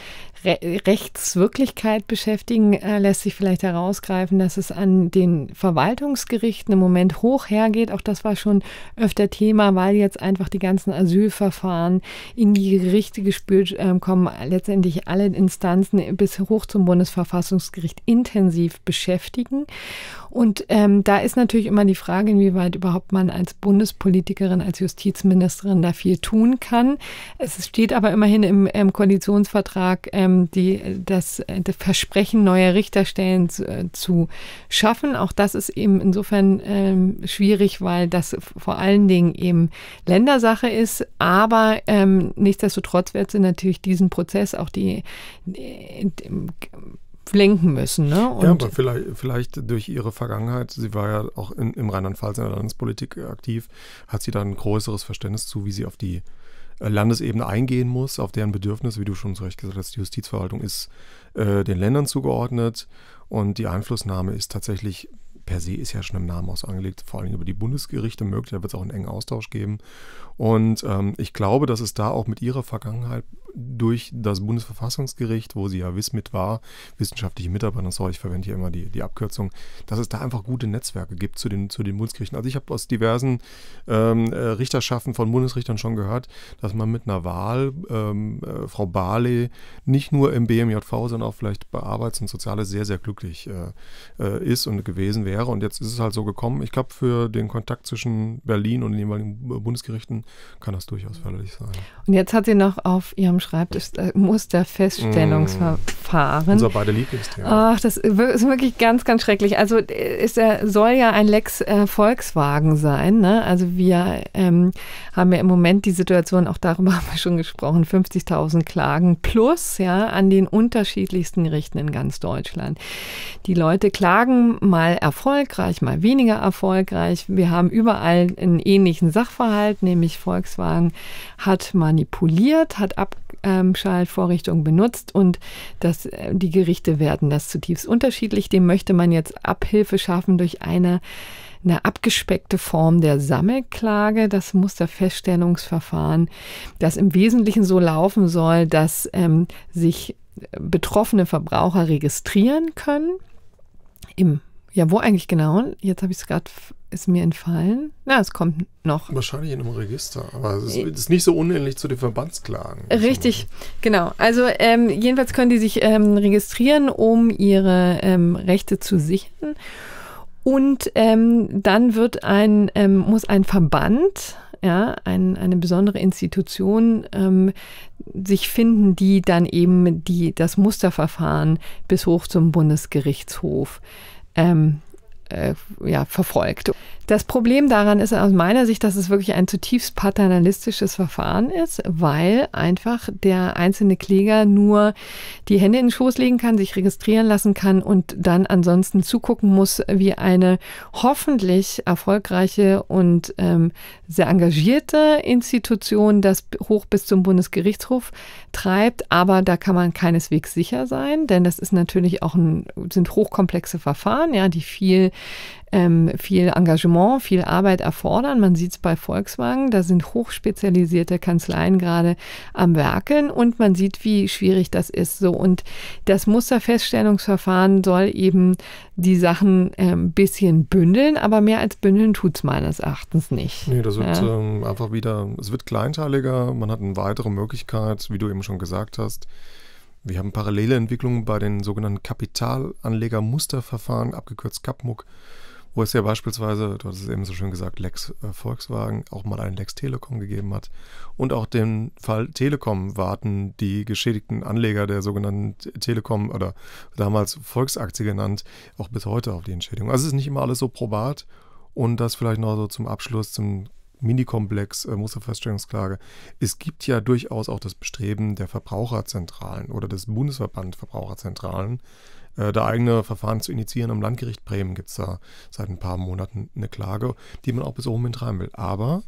Re Rechtswirklichkeit beschäftigen, äh, lässt sich vielleicht herausgreifen, dass es an den Verwaltungsgerichten im Moment hoch hergeht. Auch das war schon öfter Thema, weil jetzt einfach die ganzen Asylverfahren in die Gerichte gespült äh, kommen. Letztendlich alle Instanzen bis hoch zum Bundesverfassungsgericht intensiv beschäftigen. Und ähm, da ist natürlich immer die Frage, inwieweit überhaupt man als Bundespolitikerin, als Justizministerin da viel tun kann. Es steht aber immerhin im, im ähm, Koalitionsvertrag, ähm, die, das, äh, das, Versprechen, neue Richterstellen zu, äh, zu, schaffen. Auch das ist eben insofern ähm, schwierig, weil das vor allen Dingen eben Ländersache ist. Aber ähm, nichtsdestotrotz wird sie natürlich diesen Prozess, auch die, die, äh, die lenken müssen. Ne? Und ja, aber vielleicht, vielleicht durch ihre Vergangenheit, sie war ja auch in, im Rheinland-Pfalz in der Landespolitik äh, aktiv, hat sie dann ein größeres Verständnis zu, wie sie auf die äh, Landesebene eingehen muss, auf deren Bedürfnisse, wie du schon zu Recht gesagt hast, die Justizverwaltung ist äh, den Ländern zugeordnet und die Einflussnahme ist tatsächlich per se ist ja schon im Namen aus angelegt, vor allem über die Bundesgerichte möglich. Da wird es auch einen engen Austausch geben. Und ähm, ich glaube, dass es da auch mit ihrer Vergangenheit durch das Bundesverfassungsgericht, wo sie ja WISS mit war, wissenschaftliche Mitarbeiter, sorry, ich verwende hier immer die, die Abkürzung, dass es da einfach gute Netzwerke gibt zu den, zu den Bundesgerichten. Also ich habe aus diversen ähm, äh, Richterschaften von Bundesrichtern schon gehört, dass man mit einer Wahl ähm, äh, Frau Barley nicht nur im BMJV, sondern auch vielleicht bei Arbeits- und Soziales sehr, sehr glücklich äh, äh, ist und gewesen wäre. Und jetzt ist es halt so gekommen. Ich glaube, für den Kontakt zwischen Berlin und den jeweiligen Bundesgerichten kann das durchaus förderlich sein. Und jetzt hat sie noch auf ihrem Schreibtisch, äh, Musterfeststellungsverfahren. Mm. Feststellungsverfahren fahren. Unser beide Lieblingsthema. Ach, das ist wirklich ganz, ganz schrecklich. Also äh, ist er soll ja ein Lex äh, Volkswagen sein. Ne? Also wir ähm, haben ja im Moment die Situation, auch darüber haben wir schon gesprochen, 50.000 Klagen plus ja an den unterschiedlichsten Gerichten in ganz Deutschland. Die Leute klagen mal erfolgreich, mal weniger erfolgreich. Wir haben überall einen ähnlichen Sachverhalt, nämlich Volkswagen hat manipuliert, hat Abschaltvorrichtungen benutzt und das das, äh, die Gerichte werden das zutiefst unterschiedlich. Dem möchte man jetzt Abhilfe schaffen durch eine, eine abgespeckte Form der Sammelklage, das Musterfeststellungsverfahren, das im Wesentlichen so laufen soll, dass ähm, sich äh, betroffene Verbraucher registrieren können im ja, wo eigentlich genau? Jetzt habe ich es gerade ist mir entfallen. Na, es kommt noch. Wahrscheinlich in einem Register, aber es ist, äh, ist nicht so unähnlich zu den Verbandsklagen. Richtig, genau. Also ähm, jedenfalls können die sich ähm, registrieren, um ihre ähm, Rechte zu sichern. Und ähm, dann wird ein, ähm, muss ein Verband, ja, ein, eine besondere Institution ähm, sich finden, die dann eben die, das Musterverfahren bis hoch zum Bundesgerichtshof ähm, äh, ja, verfolgt. Das Problem daran ist aus meiner Sicht, dass es wirklich ein zutiefst paternalistisches Verfahren ist, weil einfach der einzelne Kläger nur die Hände in den Schoß legen kann, sich registrieren lassen kann und dann ansonsten zugucken muss, wie eine hoffentlich erfolgreiche und ähm, sehr engagierte Institution das hoch bis zum Bundesgerichtshof treibt. Aber da kann man keineswegs sicher sein, denn das ist natürlich auch ein, sind hochkomplexe Verfahren, ja, die viel ähm, viel Engagement, viel Arbeit erfordern. Man sieht es bei Volkswagen, da sind hochspezialisierte Kanzleien gerade am Werken und man sieht, wie schwierig das ist. So und das Musterfeststellungsverfahren soll eben die Sachen ein ähm, bisschen bündeln, aber mehr als bündeln tut es meines Erachtens nicht. Nee, das wird ja. ähm, einfach wieder, es wird kleinteiliger, man hat eine weitere Möglichkeit, wie du eben schon gesagt hast, wir haben parallele Entwicklungen bei den sogenannten Kapitalanleger-Musterverfahren, abgekürzt CAPMUG, wo es ja beispielsweise, du hast es eben so schön gesagt, Lex äh, Volkswagen auch mal einen Lex Telekom gegeben hat und auch den Fall Telekom warten die geschädigten Anleger der sogenannten Telekom oder damals Volksaktie genannt, auch bis heute auf die Entschädigung. Also es ist nicht immer alles so probat und das vielleicht noch so zum Abschluss, zum Minikomplex, äh, Musterfeststellungsklage. Es gibt ja durchaus auch das Bestreben der Verbraucherzentralen oder des Bundesverband Verbraucherzentralen, äh, da eigene Verfahren zu initiieren. Am Landgericht Bremen gibt es da seit ein paar Monaten eine Klage, die man auch bis oben hintreiben will. Aber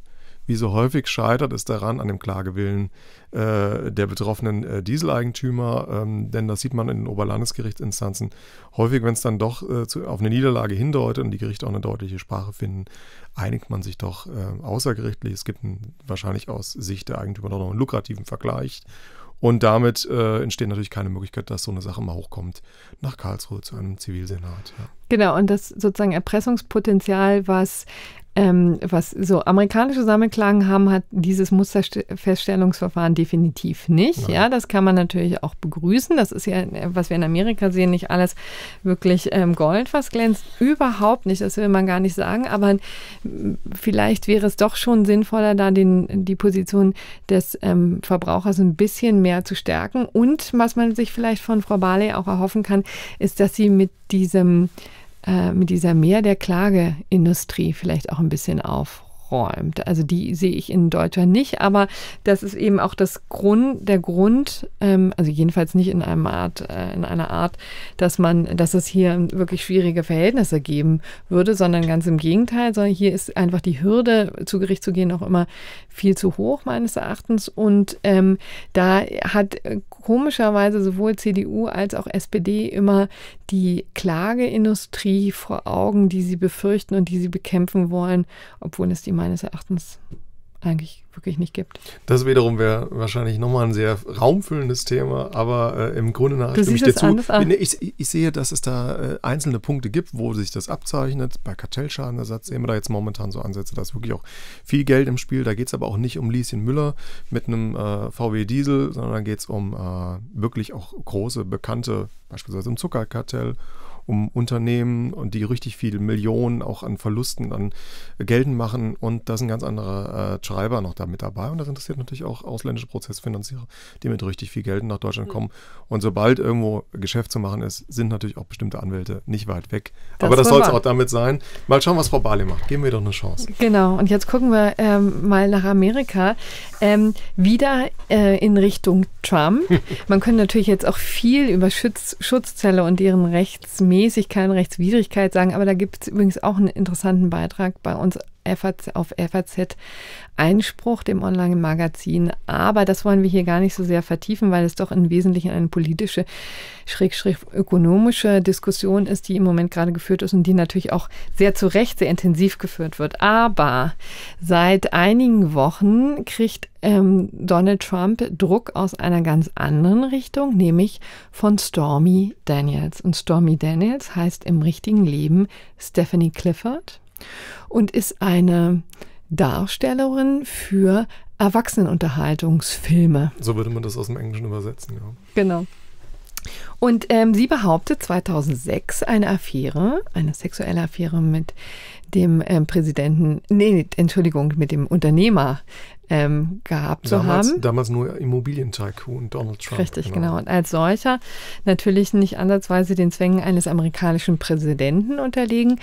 wie so häufig scheitert es daran an dem Klagewillen äh, der betroffenen äh, Dieseleigentümer, ähm, denn das sieht man in den Oberlandesgerichtsinstanzen häufig, wenn es dann doch äh, zu, auf eine Niederlage hindeutet und die Gerichte auch eine deutliche Sprache finden, einigt man sich doch äh, außergerichtlich. Es gibt ein, wahrscheinlich aus Sicht der Eigentümer noch einen lukrativen Vergleich. Und damit äh, entsteht natürlich keine Möglichkeit, dass so eine Sache mal hochkommt nach Karlsruhe zu einem Zivilsenat. Ja. Genau, und das sozusagen Erpressungspotenzial, was ähm, was so amerikanische Sammelklagen haben, hat dieses Musterfeststellungsverfahren definitiv nicht. Ja. ja. das kann man natürlich auch begrüßen. Das ist ja, was wir in Amerika sehen, nicht alles wirklich ähm, Gold, was glänzt. Überhaupt nicht, das will man gar nicht sagen. Aber vielleicht wäre es doch schon sinnvoller, da den, die Position des ähm, Verbrauchers ein bisschen mehr zu stärken. Und was man sich vielleicht von Frau Barley auch erhoffen kann, ist, dass sie mit diesem äh, mit dieser Mehr der Klageindustrie vielleicht auch ein bisschen auf aufräumt. Also die sehe ich in Deutschland nicht, aber das ist eben auch das Grund, der Grund, ähm, also jedenfalls nicht in einem Art, äh, in einer Art, dass man, dass es hier wirklich schwierige Verhältnisse geben würde, sondern ganz im Gegenteil, sondern hier ist einfach die Hürde, zu Gericht zu gehen, auch immer viel zu hoch, meines Erachtens. Und ähm, da hat äh, komischerweise sowohl CDU als auch SPD immer die Klageindustrie vor Augen, die sie befürchten und die sie bekämpfen wollen, obwohl es die meines Erachtens eigentlich wirklich nicht gibt. Das wiederum wäre wahrscheinlich nochmal ein sehr raumfüllendes Thema, aber äh, im Grunde nach stimme ich dir zu. Ich, ich, sehe, dass es da äh, einzelne Punkte gibt, wo sich das abzeichnet. Bei Kartellschadenersatz sehen wir da jetzt momentan so Ansätze, da ist wirklich auch viel Geld im Spiel. Da geht es aber auch nicht um Lieschen Müller mit einem äh, VW Diesel, sondern da geht es um äh, wirklich auch große, bekannte, beispielsweise im Zuckerkartell um Unternehmen und die richtig viele Millionen auch an Verlusten dann geltend machen. Und da ist ein ganz anderer äh, Schreiber noch da mit dabei. Und das interessiert natürlich auch ausländische Prozessfinanzierer, die mit richtig viel Geld nach Deutschland mhm. kommen. Und sobald irgendwo Geschäft zu machen ist, sind natürlich auch bestimmte Anwälte nicht weit weg. Das Aber das soll es auch damit sein. Mal schauen, was Frau Barley macht. Geben wir doch eine Chance. Genau. Und jetzt gucken wir ähm, mal nach Amerika. Ähm, wieder äh, in Richtung Trump. Man könnte natürlich jetzt auch viel über Schutz, Schutzzelle und ihren Rechtsmedien Mäßigkeit Rechtswidrigkeit sagen, aber da gibt es übrigens auch einen interessanten Beitrag bei uns FAZ, auf FAZ Einspruch, dem Online-Magazin. Aber das wollen wir hier gar nicht so sehr vertiefen, weil es doch im Wesentlichen eine politische, schrägstrich ökonomische Diskussion ist, die im Moment gerade geführt ist und die natürlich auch sehr zu Recht sehr intensiv geführt wird. Aber seit einigen Wochen kriegt ähm, Donald Trump Druck aus einer ganz anderen Richtung, nämlich von Stormy Daniels. Und Stormy Daniels heißt im richtigen Leben Stephanie Clifford und ist eine Darstellerin für Erwachsenenunterhaltungsfilme. So würde man das aus dem Englischen übersetzen, ja. Genau. Und ähm, sie behauptet 2006 eine Affäre, eine sexuelle Affäre mit dem ähm, Präsidenten, nee, Entschuldigung, mit dem Unternehmer ähm, gehabt zu damals, haben. Damals nur Immobilien-Tycoon Donald Trump. Richtig, genau. genau. Und als solcher natürlich nicht ansatzweise den Zwängen eines amerikanischen Präsidenten unterlegen.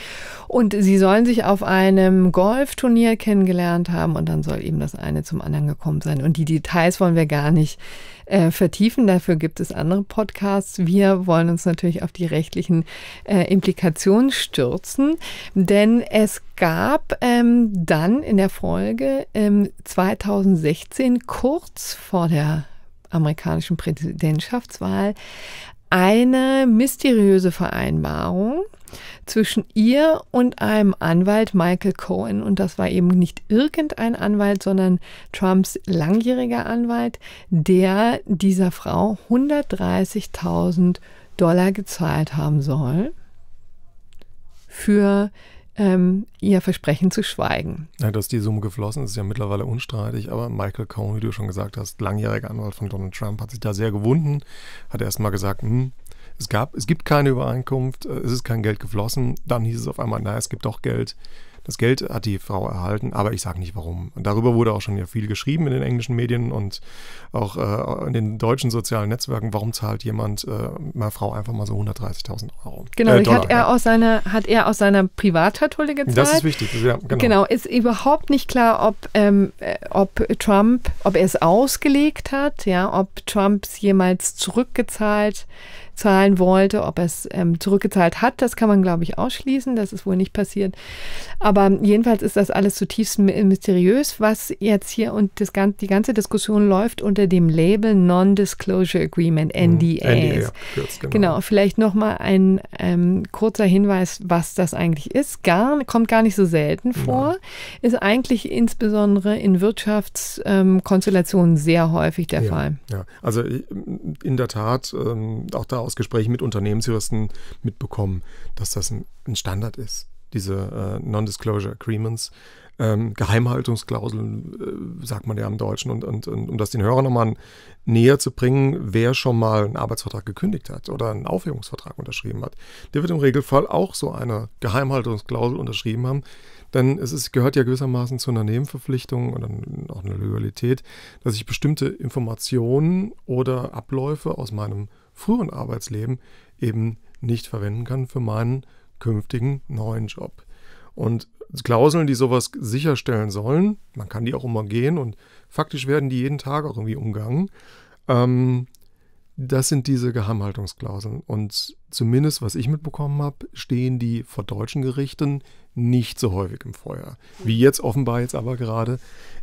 Und sie sollen sich auf einem Golfturnier kennengelernt haben und dann soll eben das eine zum anderen gekommen sein. Und die Details wollen wir gar nicht äh, vertiefen. Dafür gibt es andere Podcasts. Wir wollen uns natürlich auf die rechtlichen äh, Implikationen stürzen, denn es gab ähm, dann in der Folge ähm, 2016 kurz vor der amerikanischen Präsidentschaftswahl eine mysteriöse Vereinbarung zwischen ihr und einem Anwalt Michael Cohen. Und das war eben nicht irgendein Anwalt, sondern Trumps langjähriger Anwalt, der dieser Frau 130.000 Dollar gezahlt haben soll für ähm, ihr Versprechen zu schweigen. Ja, dass die Summe geflossen ist, ist ja mittlerweile unstreitig, aber Michael Cohen, wie du schon gesagt hast, langjähriger Anwalt von Donald Trump, hat sich da sehr gewunden, hat erstmal gesagt, hm, es, gab, es gibt keine Übereinkunft, äh, es ist kein Geld geflossen. Dann hieß es auf einmal, na, es gibt doch Geld. Das Geld hat die Frau erhalten, aber ich sage nicht warum. Und darüber wurde auch schon ja viel geschrieben in den englischen Medien und auch äh, in den deutschen sozialen Netzwerken. Warum zahlt jemand äh, meiner Frau einfach mal so 130.000 Euro? Genau, äh, Dollar, hat, er ja. aus seiner, hat er aus seiner Privatkartulle gezahlt. Das ist wichtig, ja, genau. Genau, ist überhaupt nicht klar, ob, ähm, äh, ob Trump, ob er es ausgelegt hat, ja, ob Trump es jemals zurückgezahlt hat zurückzahlen wollte. Ob er es ähm, zurückgezahlt hat, das kann man, glaube ich, ausschließen. Das ist wohl nicht passiert. Aber jedenfalls ist das alles zutiefst mysteriös, was jetzt hier und das, die ganze Diskussion läuft unter dem Label Non-Disclosure Agreement, hm, NDAs. NDA, genau. genau, vielleicht nochmal ein ähm, kurzer Hinweis, was das eigentlich ist. Gar, kommt gar nicht so selten vor, ja. ist eigentlich insbesondere in Wirtschaftskonstellationen ähm, sehr häufig der ja, Fall. Ja, also in der Tat, ähm, auch da aus Gesprächen mit Unternehmensjuristen mitbekommen, dass das ein, ein Standard ist. Diese äh, Non-Disclosure Agreements, ähm, Geheimhaltungsklauseln, äh, sagt man ja im Deutschen, und, und, und um das den Hörern nochmal näher zu bringen, wer schon mal einen Arbeitsvertrag gekündigt hat oder einen Aufhebungsvertrag unterschrieben hat, der wird im Regelfall auch so eine Geheimhaltungsklausel unterschrieben haben, denn es ist, gehört ja gewissermaßen zu einer Nebenverpflichtung oder auch einer Loyalität, dass ich bestimmte Informationen oder Abläufe aus meinem früheren Arbeitsleben eben nicht verwenden kann für meinen künftigen neuen Job. Und Klauseln, die sowas sicherstellen sollen, man kann die auch umgehen und faktisch werden die jeden Tag auch irgendwie umgangen. Ähm, das sind diese Geheimhaltungsklauseln. Und zumindest, was ich mitbekommen habe, stehen die vor deutschen Gerichten nicht so häufig im Feuer. Wie jetzt offenbar jetzt aber gerade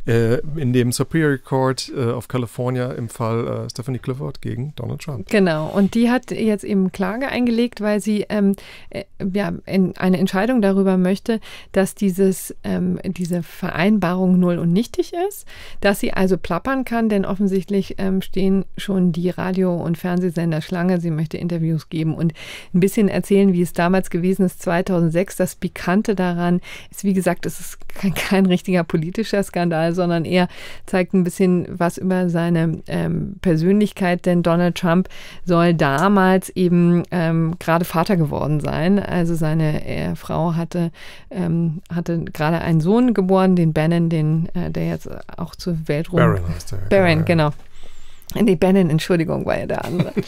äh, in dem Superior Court äh, of California im Fall äh, Stephanie Clifford gegen Donald Trump. Genau, und die hat jetzt eben Klage eingelegt, weil sie ähm, äh, ja, eine Entscheidung darüber möchte, dass dieses, ähm, diese Vereinbarung null und nichtig ist, dass sie also plappern kann, denn offensichtlich ähm, stehen schon die Radio- und Fernsehsender Schlange. Sie möchte Interviews geben und ein bisschen erzählen, wie es damals gewesen ist, 2006. Das Bekannte daran ist, wie gesagt, es ist kein, kein richtiger politischer Skandal, sondern eher zeigt ein bisschen was über seine ähm, Persönlichkeit, denn Donald Trump soll damals eben ähm, gerade Vater geworden sein. Also seine äh, Frau hatte, ähm, hatte gerade einen Sohn geboren, den Bannon, den, äh, der jetzt auch zur Welt rum. Baron, heißt der. Baron genau. Nee, Bannon, Entschuldigung, war ja der andere.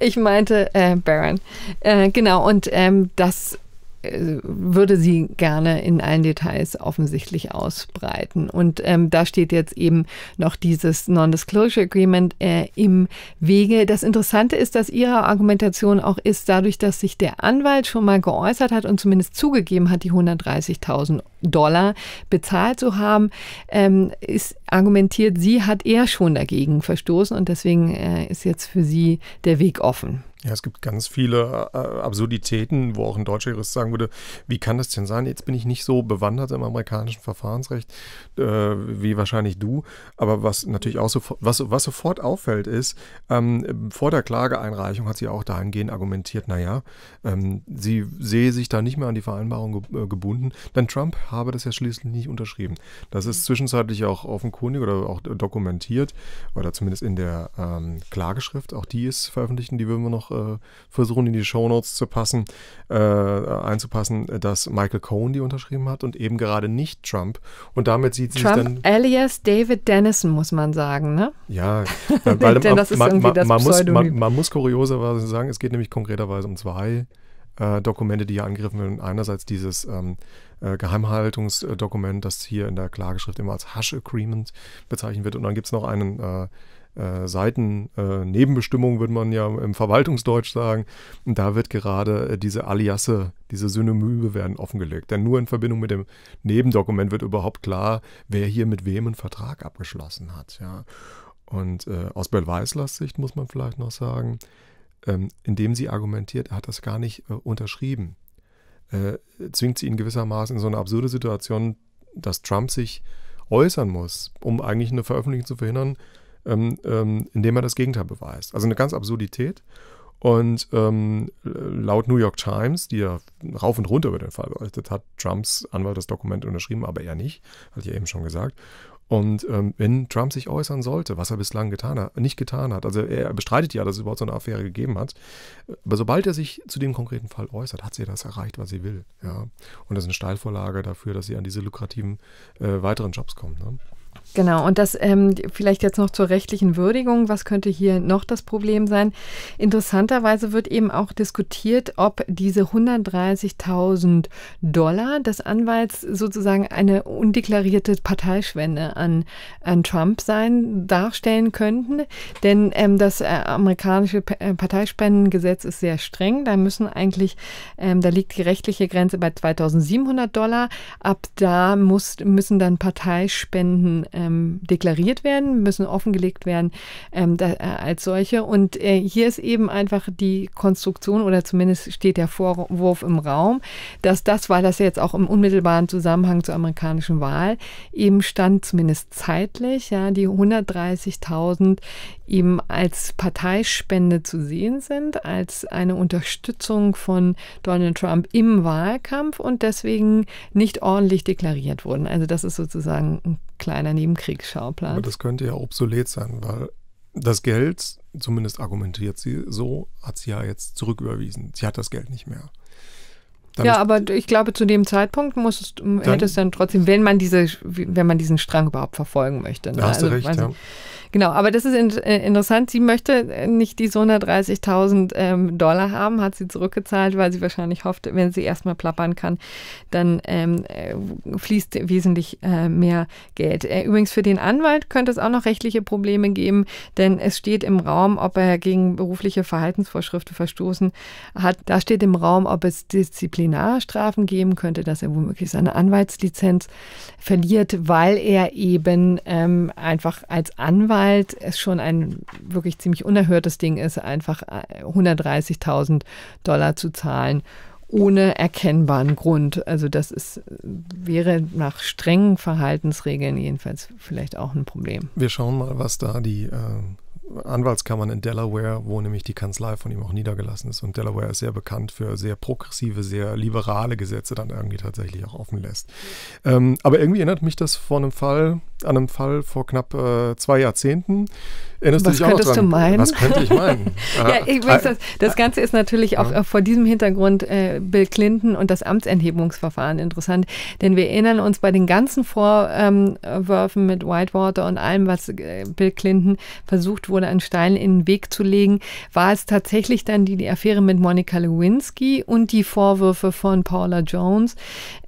ich meinte äh, Barron. Äh, genau, und ähm, das äh, würde sie gerne in allen Details offensichtlich ausbreiten. Und ähm, da steht jetzt eben noch dieses Non-Disclosure Agreement äh, im Wege. Das Interessante ist, dass ihre Argumentation auch ist, dadurch, dass sich der Anwalt schon mal geäußert hat und zumindest zugegeben hat, die 130.000 Dollar bezahlt zu haben, ähm, ist argumentiert, sie hat er schon dagegen verstoßen und deswegen äh, ist jetzt für sie der Weg offen. Ja, es gibt ganz viele äh, Absurditäten, wo auch ein deutscher Jurist sagen würde, wie kann das denn sein? Jetzt bin ich nicht so bewandert im amerikanischen Verfahrensrecht äh, wie wahrscheinlich du. Aber was natürlich auch so, was, was sofort auffällt, ist, ähm, vor der Klageeinreichung hat sie auch dahingehend argumentiert, naja, ähm, sie sehe sich da nicht mehr an die Vereinbarung ge äh, gebunden, denn Trump habe das ja schließlich nicht unterschrieben. Das ist zwischenzeitlich auch offenkundig oder auch dokumentiert, oder zumindest in der ähm, Klageschrift, auch die ist veröffentlicht und die würden wir noch äh, versuchen, in die Shownotes zu passen, äh, einzupassen, äh, dass Michael Cohen die unterschrieben hat und eben gerade nicht Trump. Und damit sieht sie Trump sich dann. Alias David Dennison, muss man sagen, ne? Ja, weil Denn das man, ist man, das man, muss, man, man muss kurioserweise sagen, es geht nämlich konkreterweise um zwei. Äh, Dokumente, die hier angegriffen werden. Einerseits dieses ähm, äh, Geheimhaltungsdokument, das hier in der Klageschrift immer als Hush Agreement bezeichnet wird. Und dann gibt es noch einen äh, äh, Seitennebenbestimmung, äh, würde man ja im Verwaltungsdeutsch sagen. Und da wird gerade äh, diese Aliasse, diese Synonyme werden offengelegt. Denn nur in Verbindung mit dem Nebendokument wird überhaupt klar, wer hier mit wem einen Vertrag abgeschlossen hat. Ja. Und äh, aus Bell-Weislers Sicht muss man vielleicht noch sagen, ähm, indem sie argumentiert, er hat das gar nicht äh, unterschrieben, äh, zwingt sie ihn gewissermaßen in so eine absurde Situation, dass Trump sich äußern muss, um eigentlich eine Veröffentlichung zu verhindern, ähm, ähm, indem er das Gegenteil beweist. Also eine ganz Absurdität. Und ähm, laut New York Times, die ja rauf und runter über den Fall berichtet hat, Trumps Anwalt das Dokument unterschrieben, aber er nicht, hat ja eben schon gesagt. Und ähm, wenn Trump sich äußern sollte, was er bislang getan hat, nicht getan hat, also er bestreitet ja, dass es überhaupt so eine Affäre gegeben hat, aber sobald er sich zu dem konkreten Fall äußert, hat sie das erreicht, was sie will. Ja? Und das ist eine Steilvorlage dafür, dass sie an diese lukrativen äh, weiteren Jobs kommt. Ne? Genau, und das ähm, vielleicht jetzt noch zur rechtlichen Würdigung. Was könnte hier noch das Problem sein? Interessanterweise wird eben auch diskutiert, ob diese 130.000 Dollar des Anwalts sozusagen eine undeklarierte Parteischwende an, an Trump sein, darstellen könnten. Denn ähm, das äh, amerikanische P äh, Parteispendengesetz ist sehr streng. Da müssen eigentlich, ähm, da liegt die rechtliche Grenze bei 2.700 Dollar. Ab da muss, müssen dann Parteispenden äh, ähm, deklariert werden, müssen offengelegt werden ähm, da, äh, als solche. Und äh, hier ist eben einfach die Konstruktion oder zumindest steht der Vorwurf im Raum, dass das, weil das jetzt auch im unmittelbaren Zusammenhang zur amerikanischen Wahl eben stand, zumindest zeitlich, ja, die 130.000 eben als Parteispende zu sehen sind, als eine Unterstützung von Donald Trump im Wahlkampf und deswegen nicht ordentlich deklariert wurden. Also das ist sozusagen ein kleiner Neben am Aber das könnte ja obsolet sein, weil das Geld, zumindest argumentiert sie so, hat sie ja jetzt zurücküberwiesen. Sie hat das Geld nicht mehr. Dann ja, aber ich glaube, zu dem Zeitpunkt musstest, ähm, dann, hättest dann trotzdem, wenn man diese, wenn man diesen Strang überhaupt verfolgen möchte. Ne? Da hast also, du recht, also, ja. Genau, aber das ist in, äh, interessant. Sie möchte äh, nicht diese 130.000 ähm, Dollar haben, hat sie zurückgezahlt, weil sie wahrscheinlich hofft, wenn sie erstmal plappern kann, dann ähm, äh, fließt wesentlich äh, mehr Geld. Äh, übrigens für den Anwalt könnte es auch noch rechtliche Probleme geben, denn es steht im Raum, ob er gegen berufliche Verhaltensvorschriften verstoßen hat. Da steht im Raum, ob es Disziplin Disziplinarstrafen geben könnte, dass er womöglich seine Anwaltslizenz verliert, weil er eben ähm, einfach als Anwalt es schon ein wirklich ziemlich unerhörtes Ding ist, einfach 130.000 äh, Dollar zu zahlen ohne erkennbaren Grund. Also das ist, äh, wäre nach strengen Verhaltensregeln jedenfalls vielleicht auch ein Problem. Wir schauen mal, was da die äh, Anwaltskammern in Delaware, wo nämlich die Kanzlei von ihm auch niedergelassen ist. Und Delaware ist sehr bekannt für sehr progressive, sehr liberale Gesetze, dann irgendwie tatsächlich auch offen lässt. Ähm, aber irgendwie erinnert mich das von einem Fall, an einem Fall vor knapp äh, zwei Jahrzehnten. Erinnerst was du könntest dran? du meinen? Was könnte ich meinen? ja, ich weiß, das, das Ganze ist natürlich auch ja. Äh, vor diesem Hintergrund äh, Bill Clinton und das Amtsenthebungsverfahren interessant, denn wir erinnern uns bei den ganzen Vorwürfen mit Whitewater und allem, was äh, Bill Clinton versucht wurde, an Steinen in den Weg zu legen, war es tatsächlich dann die, die Affäre mit Monica Lewinsky und die Vorwürfe von Paula Jones,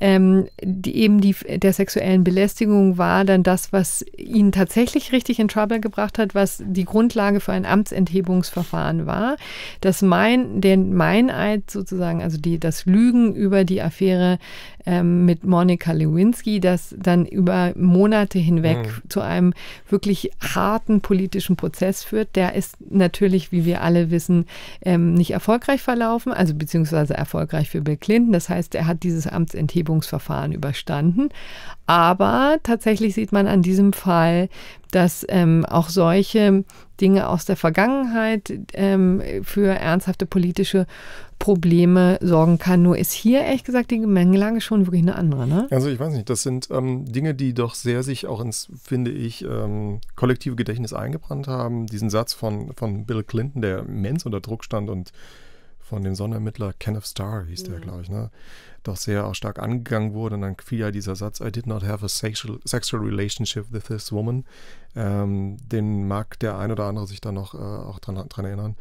ähm, die eben die, der sexuellen Belästigung war dann das, was ihn tatsächlich richtig in Trouble gebracht hat, was die Grundlage für ein Amtsenthebungsverfahren war, dass mein, der Meineid sozusagen, also die, das Lügen über die Affäre ähm, mit Monika Lewinsky, das dann über Monate hinweg mhm. zu einem wirklich harten politischen Prozess führt, der ist natürlich, wie wir alle wissen, ähm, nicht erfolgreich verlaufen, also beziehungsweise erfolgreich für Bill Clinton. Das heißt, er hat dieses Amtsenthebungsverfahren überstanden. Aber tatsächlich sieht man an diesem Fall, dass ähm, auch solche Dinge aus der Vergangenheit ähm, für ernsthafte politische Probleme sorgen kann. Nur ist hier ehrlich gesagt die Gemengelage schon wirklich eine andere. Ne? Also ich weiß nicht, das sind ähm, Dinge, die doch sehr sich auch ins, finde ich, ähm, kollektive Gedächtnis eingebrannt haben. Diesen Satz von, von Bill Clinton, der immens unter Druck stand und von dem Sonderermittler Kenneth Starr, hieß der, mhm. glaube ich, ne? doch sehr auch stark angegangen wurde. Und dann fiel ja dieser Satz, I did not have a sexual, sexual relationship with this woman. Ähm, den mag der ein oder andere sich dann noch äh, auch dran, dran erinnern.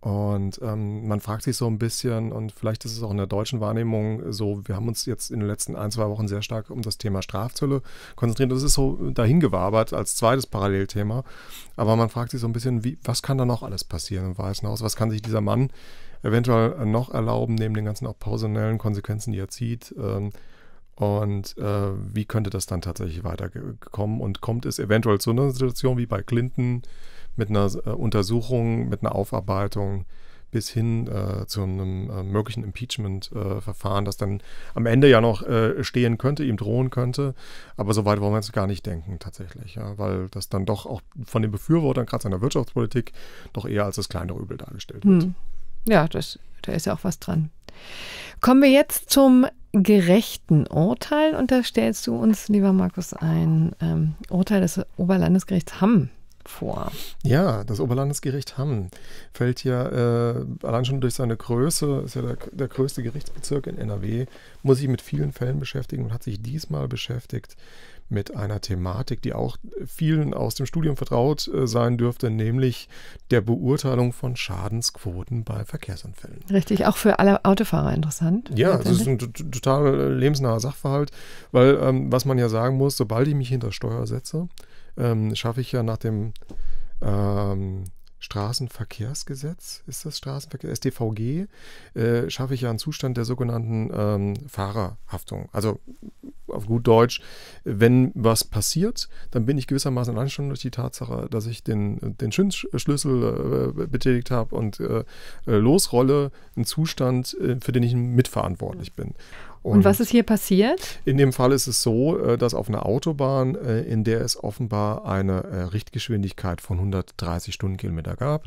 Und ähm, man fragt sich so ein bisschen, und vielleicht ist es auch in der deutschen Wahrnehmung so, wir haben uns jetzt in den letzten ein, zwei Wochen sehr stark um das Thema Strafzölle konzentriert. Das ist so dahin gewabert als zweites Parallelthema. Aber man fragt sich so ein bisschen, wie, was kann da noch alles passieren im Weißen Haus? Was kann sich dieser Mann eventuell noch erlauben, neben den ganzen auch personellen Konsequenzen, die er zieht? Ähm, und äh, wie könnte das dann tatsächlich weiterkommen? Und kommt es eventuell zu einer Situation wie bei Clinton mit einer äh, Untersuchung, mit einer Aufarbeitung bis hin äh, zu einem äh, möglichen Impeachment-Verfahren, äh, das dann am Ende ja noch äh, stehen könnte, ihm drohen könnte. Aber so weit wollen wir jetzt gar nicht denken tatsächlich, ja? weil das dann doch auch von den Befürwortern gerade seiner Wirtschaftspolitik doch eher als das kleinere Übel dargestellt wird. Hm. Ja, das, da ist ja auch was dran. Kommen wir jetzt zum gerechten Urteil und da stellst du uns, lieber Markus, ein ähm, Urteil des Oberlandesgerichts Hamm vor. Ja, das Oberlandesgericht Hamm fällt ja äh, allein schon durch seine Größe, ist ja der, der, größte Gerichtsbezirk in NRW, muss sich mit vielen Fällen beschäftigen und hat sich diesmal beschäftigt mit einer Thematik, die auch vielen aus dem Studium vertraut äh, sein dürfte, nämlich der Beurteilung von Schadensquoten bei Verkehrsunfällen. Richtig, auch für alle Autofahrer interessant. Ja, das ist ein total äh, lebensnaher Sachverhalt, weil ähm, was man ja sagen muss, sobald ich mich hinter Steuer setze, ähm, schaffe ich ja nach dem ähm, Straßenverkehrsgesetz, ist das Straßenverkehr, StVG, äh, schaffe ich ja einen Zustand der sogenannten ähm, Fahrerhaftung. Also auf gut Deutsch, wenn was passiert, dann bin ich gewissermaßen in durch die Tatsache, dass ich den, den Schlüssel äh, betätigt habe und äh, äh losrolle, einen Zustand, äh, für den ich mitverantwortlich bin. Und, und, was ist hier passiert? In dem Fall ist es so, äh, dass auf einer Autobahn, äh, in der es offenbar eine äh, Richtgeschwindigkeit von 130 Stundenkilometer gab,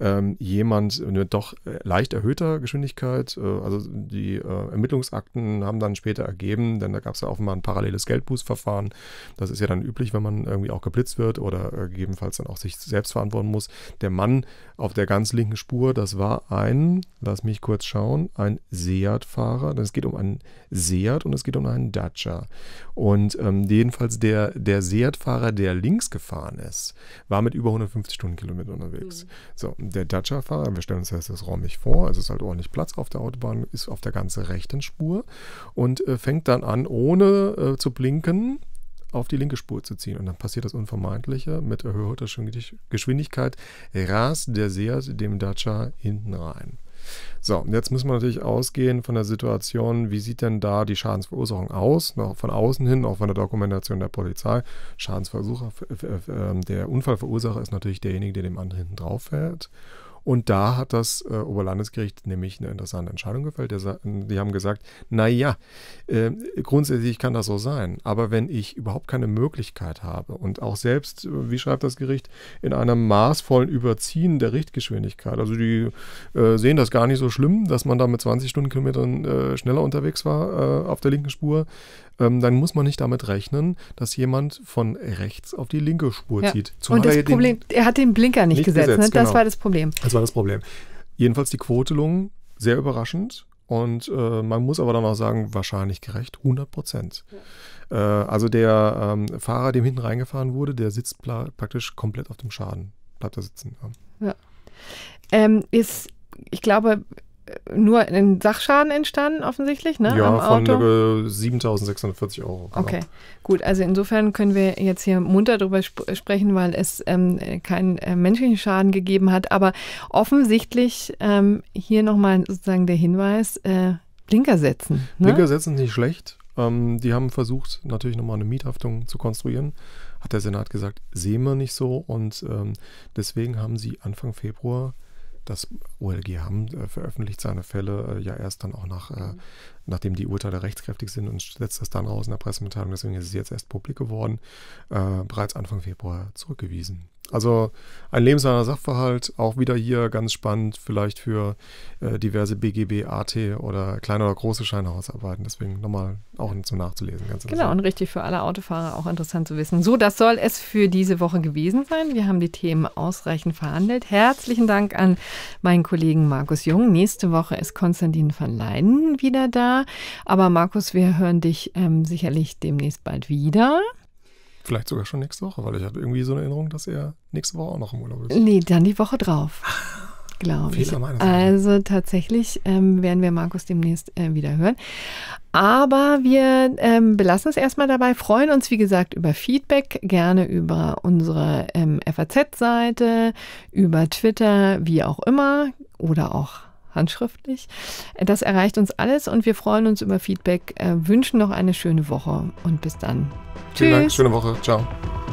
ähm, jemand mit doch äh, leicht erhöhter Geschwindigkeit, äh, also die äh, Ermittlungsakten haben dann später ergeben, denn da gab es ja offenbar ein paralleles Geldbußverfahren. Das ist ja dann üblich, wenn man irgendwie auch geblitzt wird oder äh, gegebenenfalls dann auch sich selbst verantworten muss. Der Mann auf der ganz linken Spur, das war ein, lass mich kurz schauen, ein Seat-Fahrer. Es geht um einen Seat und es geht um einen Dacia. Und ähm, jedenfalls der, der Seat-Fahrer, der links gefahren ist, war mit über 150 Stundenkilometer unterwegs. Mhm. So, der Dacia-Fahrer, wir stellen uns jetzt das räumlich vor, es ist halt ordentlich Platz auf der Autobahn, ist auf der ganzen rechten Spur und äh, fängt dann an, ohne äh, zu blinken, auf die linke Spur zu ziehen. Und dann passiert das Unvermeidliche. Mit erhöhter Geschwindigkeit rast der Seat dem Dacia hinten rein. So, und jetzt müssen wir natürlich ausgehen von der Situation, wie sieht denn da die Schadensverursachung aus? Von außen hin, auch von der Dokumentation der Polizei. Schadensversucher, ähm, der Unfallverursacher ist natürlich derjenige, der dem anderen hinten drauf fällt. Und da hat das äh, Oberlandesgericht nämlich eine interessante Entscheidung gefällt. Die haben gesagt, naja, äh, grundsätzlich kann das so sein, aber wenn ich überhaupt keine Möglichkeit habe und auch selbst, äh, wie schreibt das Gericht, in einem maßvollen Überziehen der Richtgeschwindigkeit, also die äh, sehen das gar nicht so schlimm, dass man da mit 20 Stundenkilometern äh, schneller unterwegs war äh, auf der linken Spur, ähm, dann muss man nicht damit rechnen, dass jemand von rechts auf die linke Spur ja. zieht. Zumal Und das er Problem, den, er hat den Blinker nicht, nicht gesetzt, ne? gesetzt ne? das genau. war das Problem. Das war das Problem. Jedenfalls die Quotelung, sehr überraschend. Und äh, man muss aber dann auch sagen, wahrscheinlich gerecht, 100 Prozent. Ja. Äh, also der ähm, Fahrer, dem hinten reingefahren wurde, der sitzt praktisch komplett auf dem Schaden. Bleibt da sitzen. Ja. ja. Ähm, ist, ich glaube, nur ein Sachschaden entstanden, offensichtlich, ne? Ja, von 7.640 äh, Euro. Genau. Okay, gut. Also insofern können wir jetzt hier munter drüber sp sprechen, weil es ähm, keinen äh, menschlichen Schaden gegeben hat. Aber offensichtlich ähm, hier nochmal sozusagen der Hinweis, äh, Blinker setzen. Ne? Blinker setzen ist nicht schlecht. Ähm, die haben versucht, natürlich nochmal eine Miethaftung zu konstruieren. Hat der Senat gesagt, sehen wir nicht so. Und ähm, deswegen haben sie Anfang Februar das OLG Hamm äh, veröffentlicht seine Fälle äh, ja erst dann auch nach, äh, mhm. nachdem die Urteile rechtskräftig sind und setzt das dann raus in der Pressemitteilung. Deswegen ist es jetzt erst publik geworden, äh, bereits Anfang Februar zurückgewiesen. Also ein lebenslanger Sachverhalt, auch wieder hier ganz spannend, vielleicht für äh, diverse BGB, AT oder kleine oder große Scheinhausarbeiten. Deswegen nochmal auch zum Nachzulesen. Ganz genau, und richtig für alle Autofahrer auch interessant zu wissen. So, das soll es für diese Woche gewesen sein. Wir haben die Themen ausreichend verhandelt. Herzlichen Dank an meinen Kollegen Markus Jung. Nächste Woche ist Konstantin van Leiden wieder da. Aber Markus, wir hören dich ähm, sicherlich demnächst bald wieder. Vielleicht sogar schon nächste Woche, weil ich hatte irgendwie so eine Erinnerung, dass er nächste Woche auch noch im Urlaub ist. Nee, dann die Woche drauf. Glaube ich. Also tatsächlich ähm, werden wir Markus demnächst äh, wieder hören. Aber wir ähm, belassen es erstmal dabei, freuen uns, wie gesagt, über Feedback, gerne über unsere ähm, FAZ-Seite, über Twitter, wie auch immer, oder auch handschriftlich. Das erreicht uns alles und wir freuen uns über Feedback, äh, wünschen noch eine schöne Woche und bis dann. Vielen Tschüss. Dank. Schöne Woche. Ciao.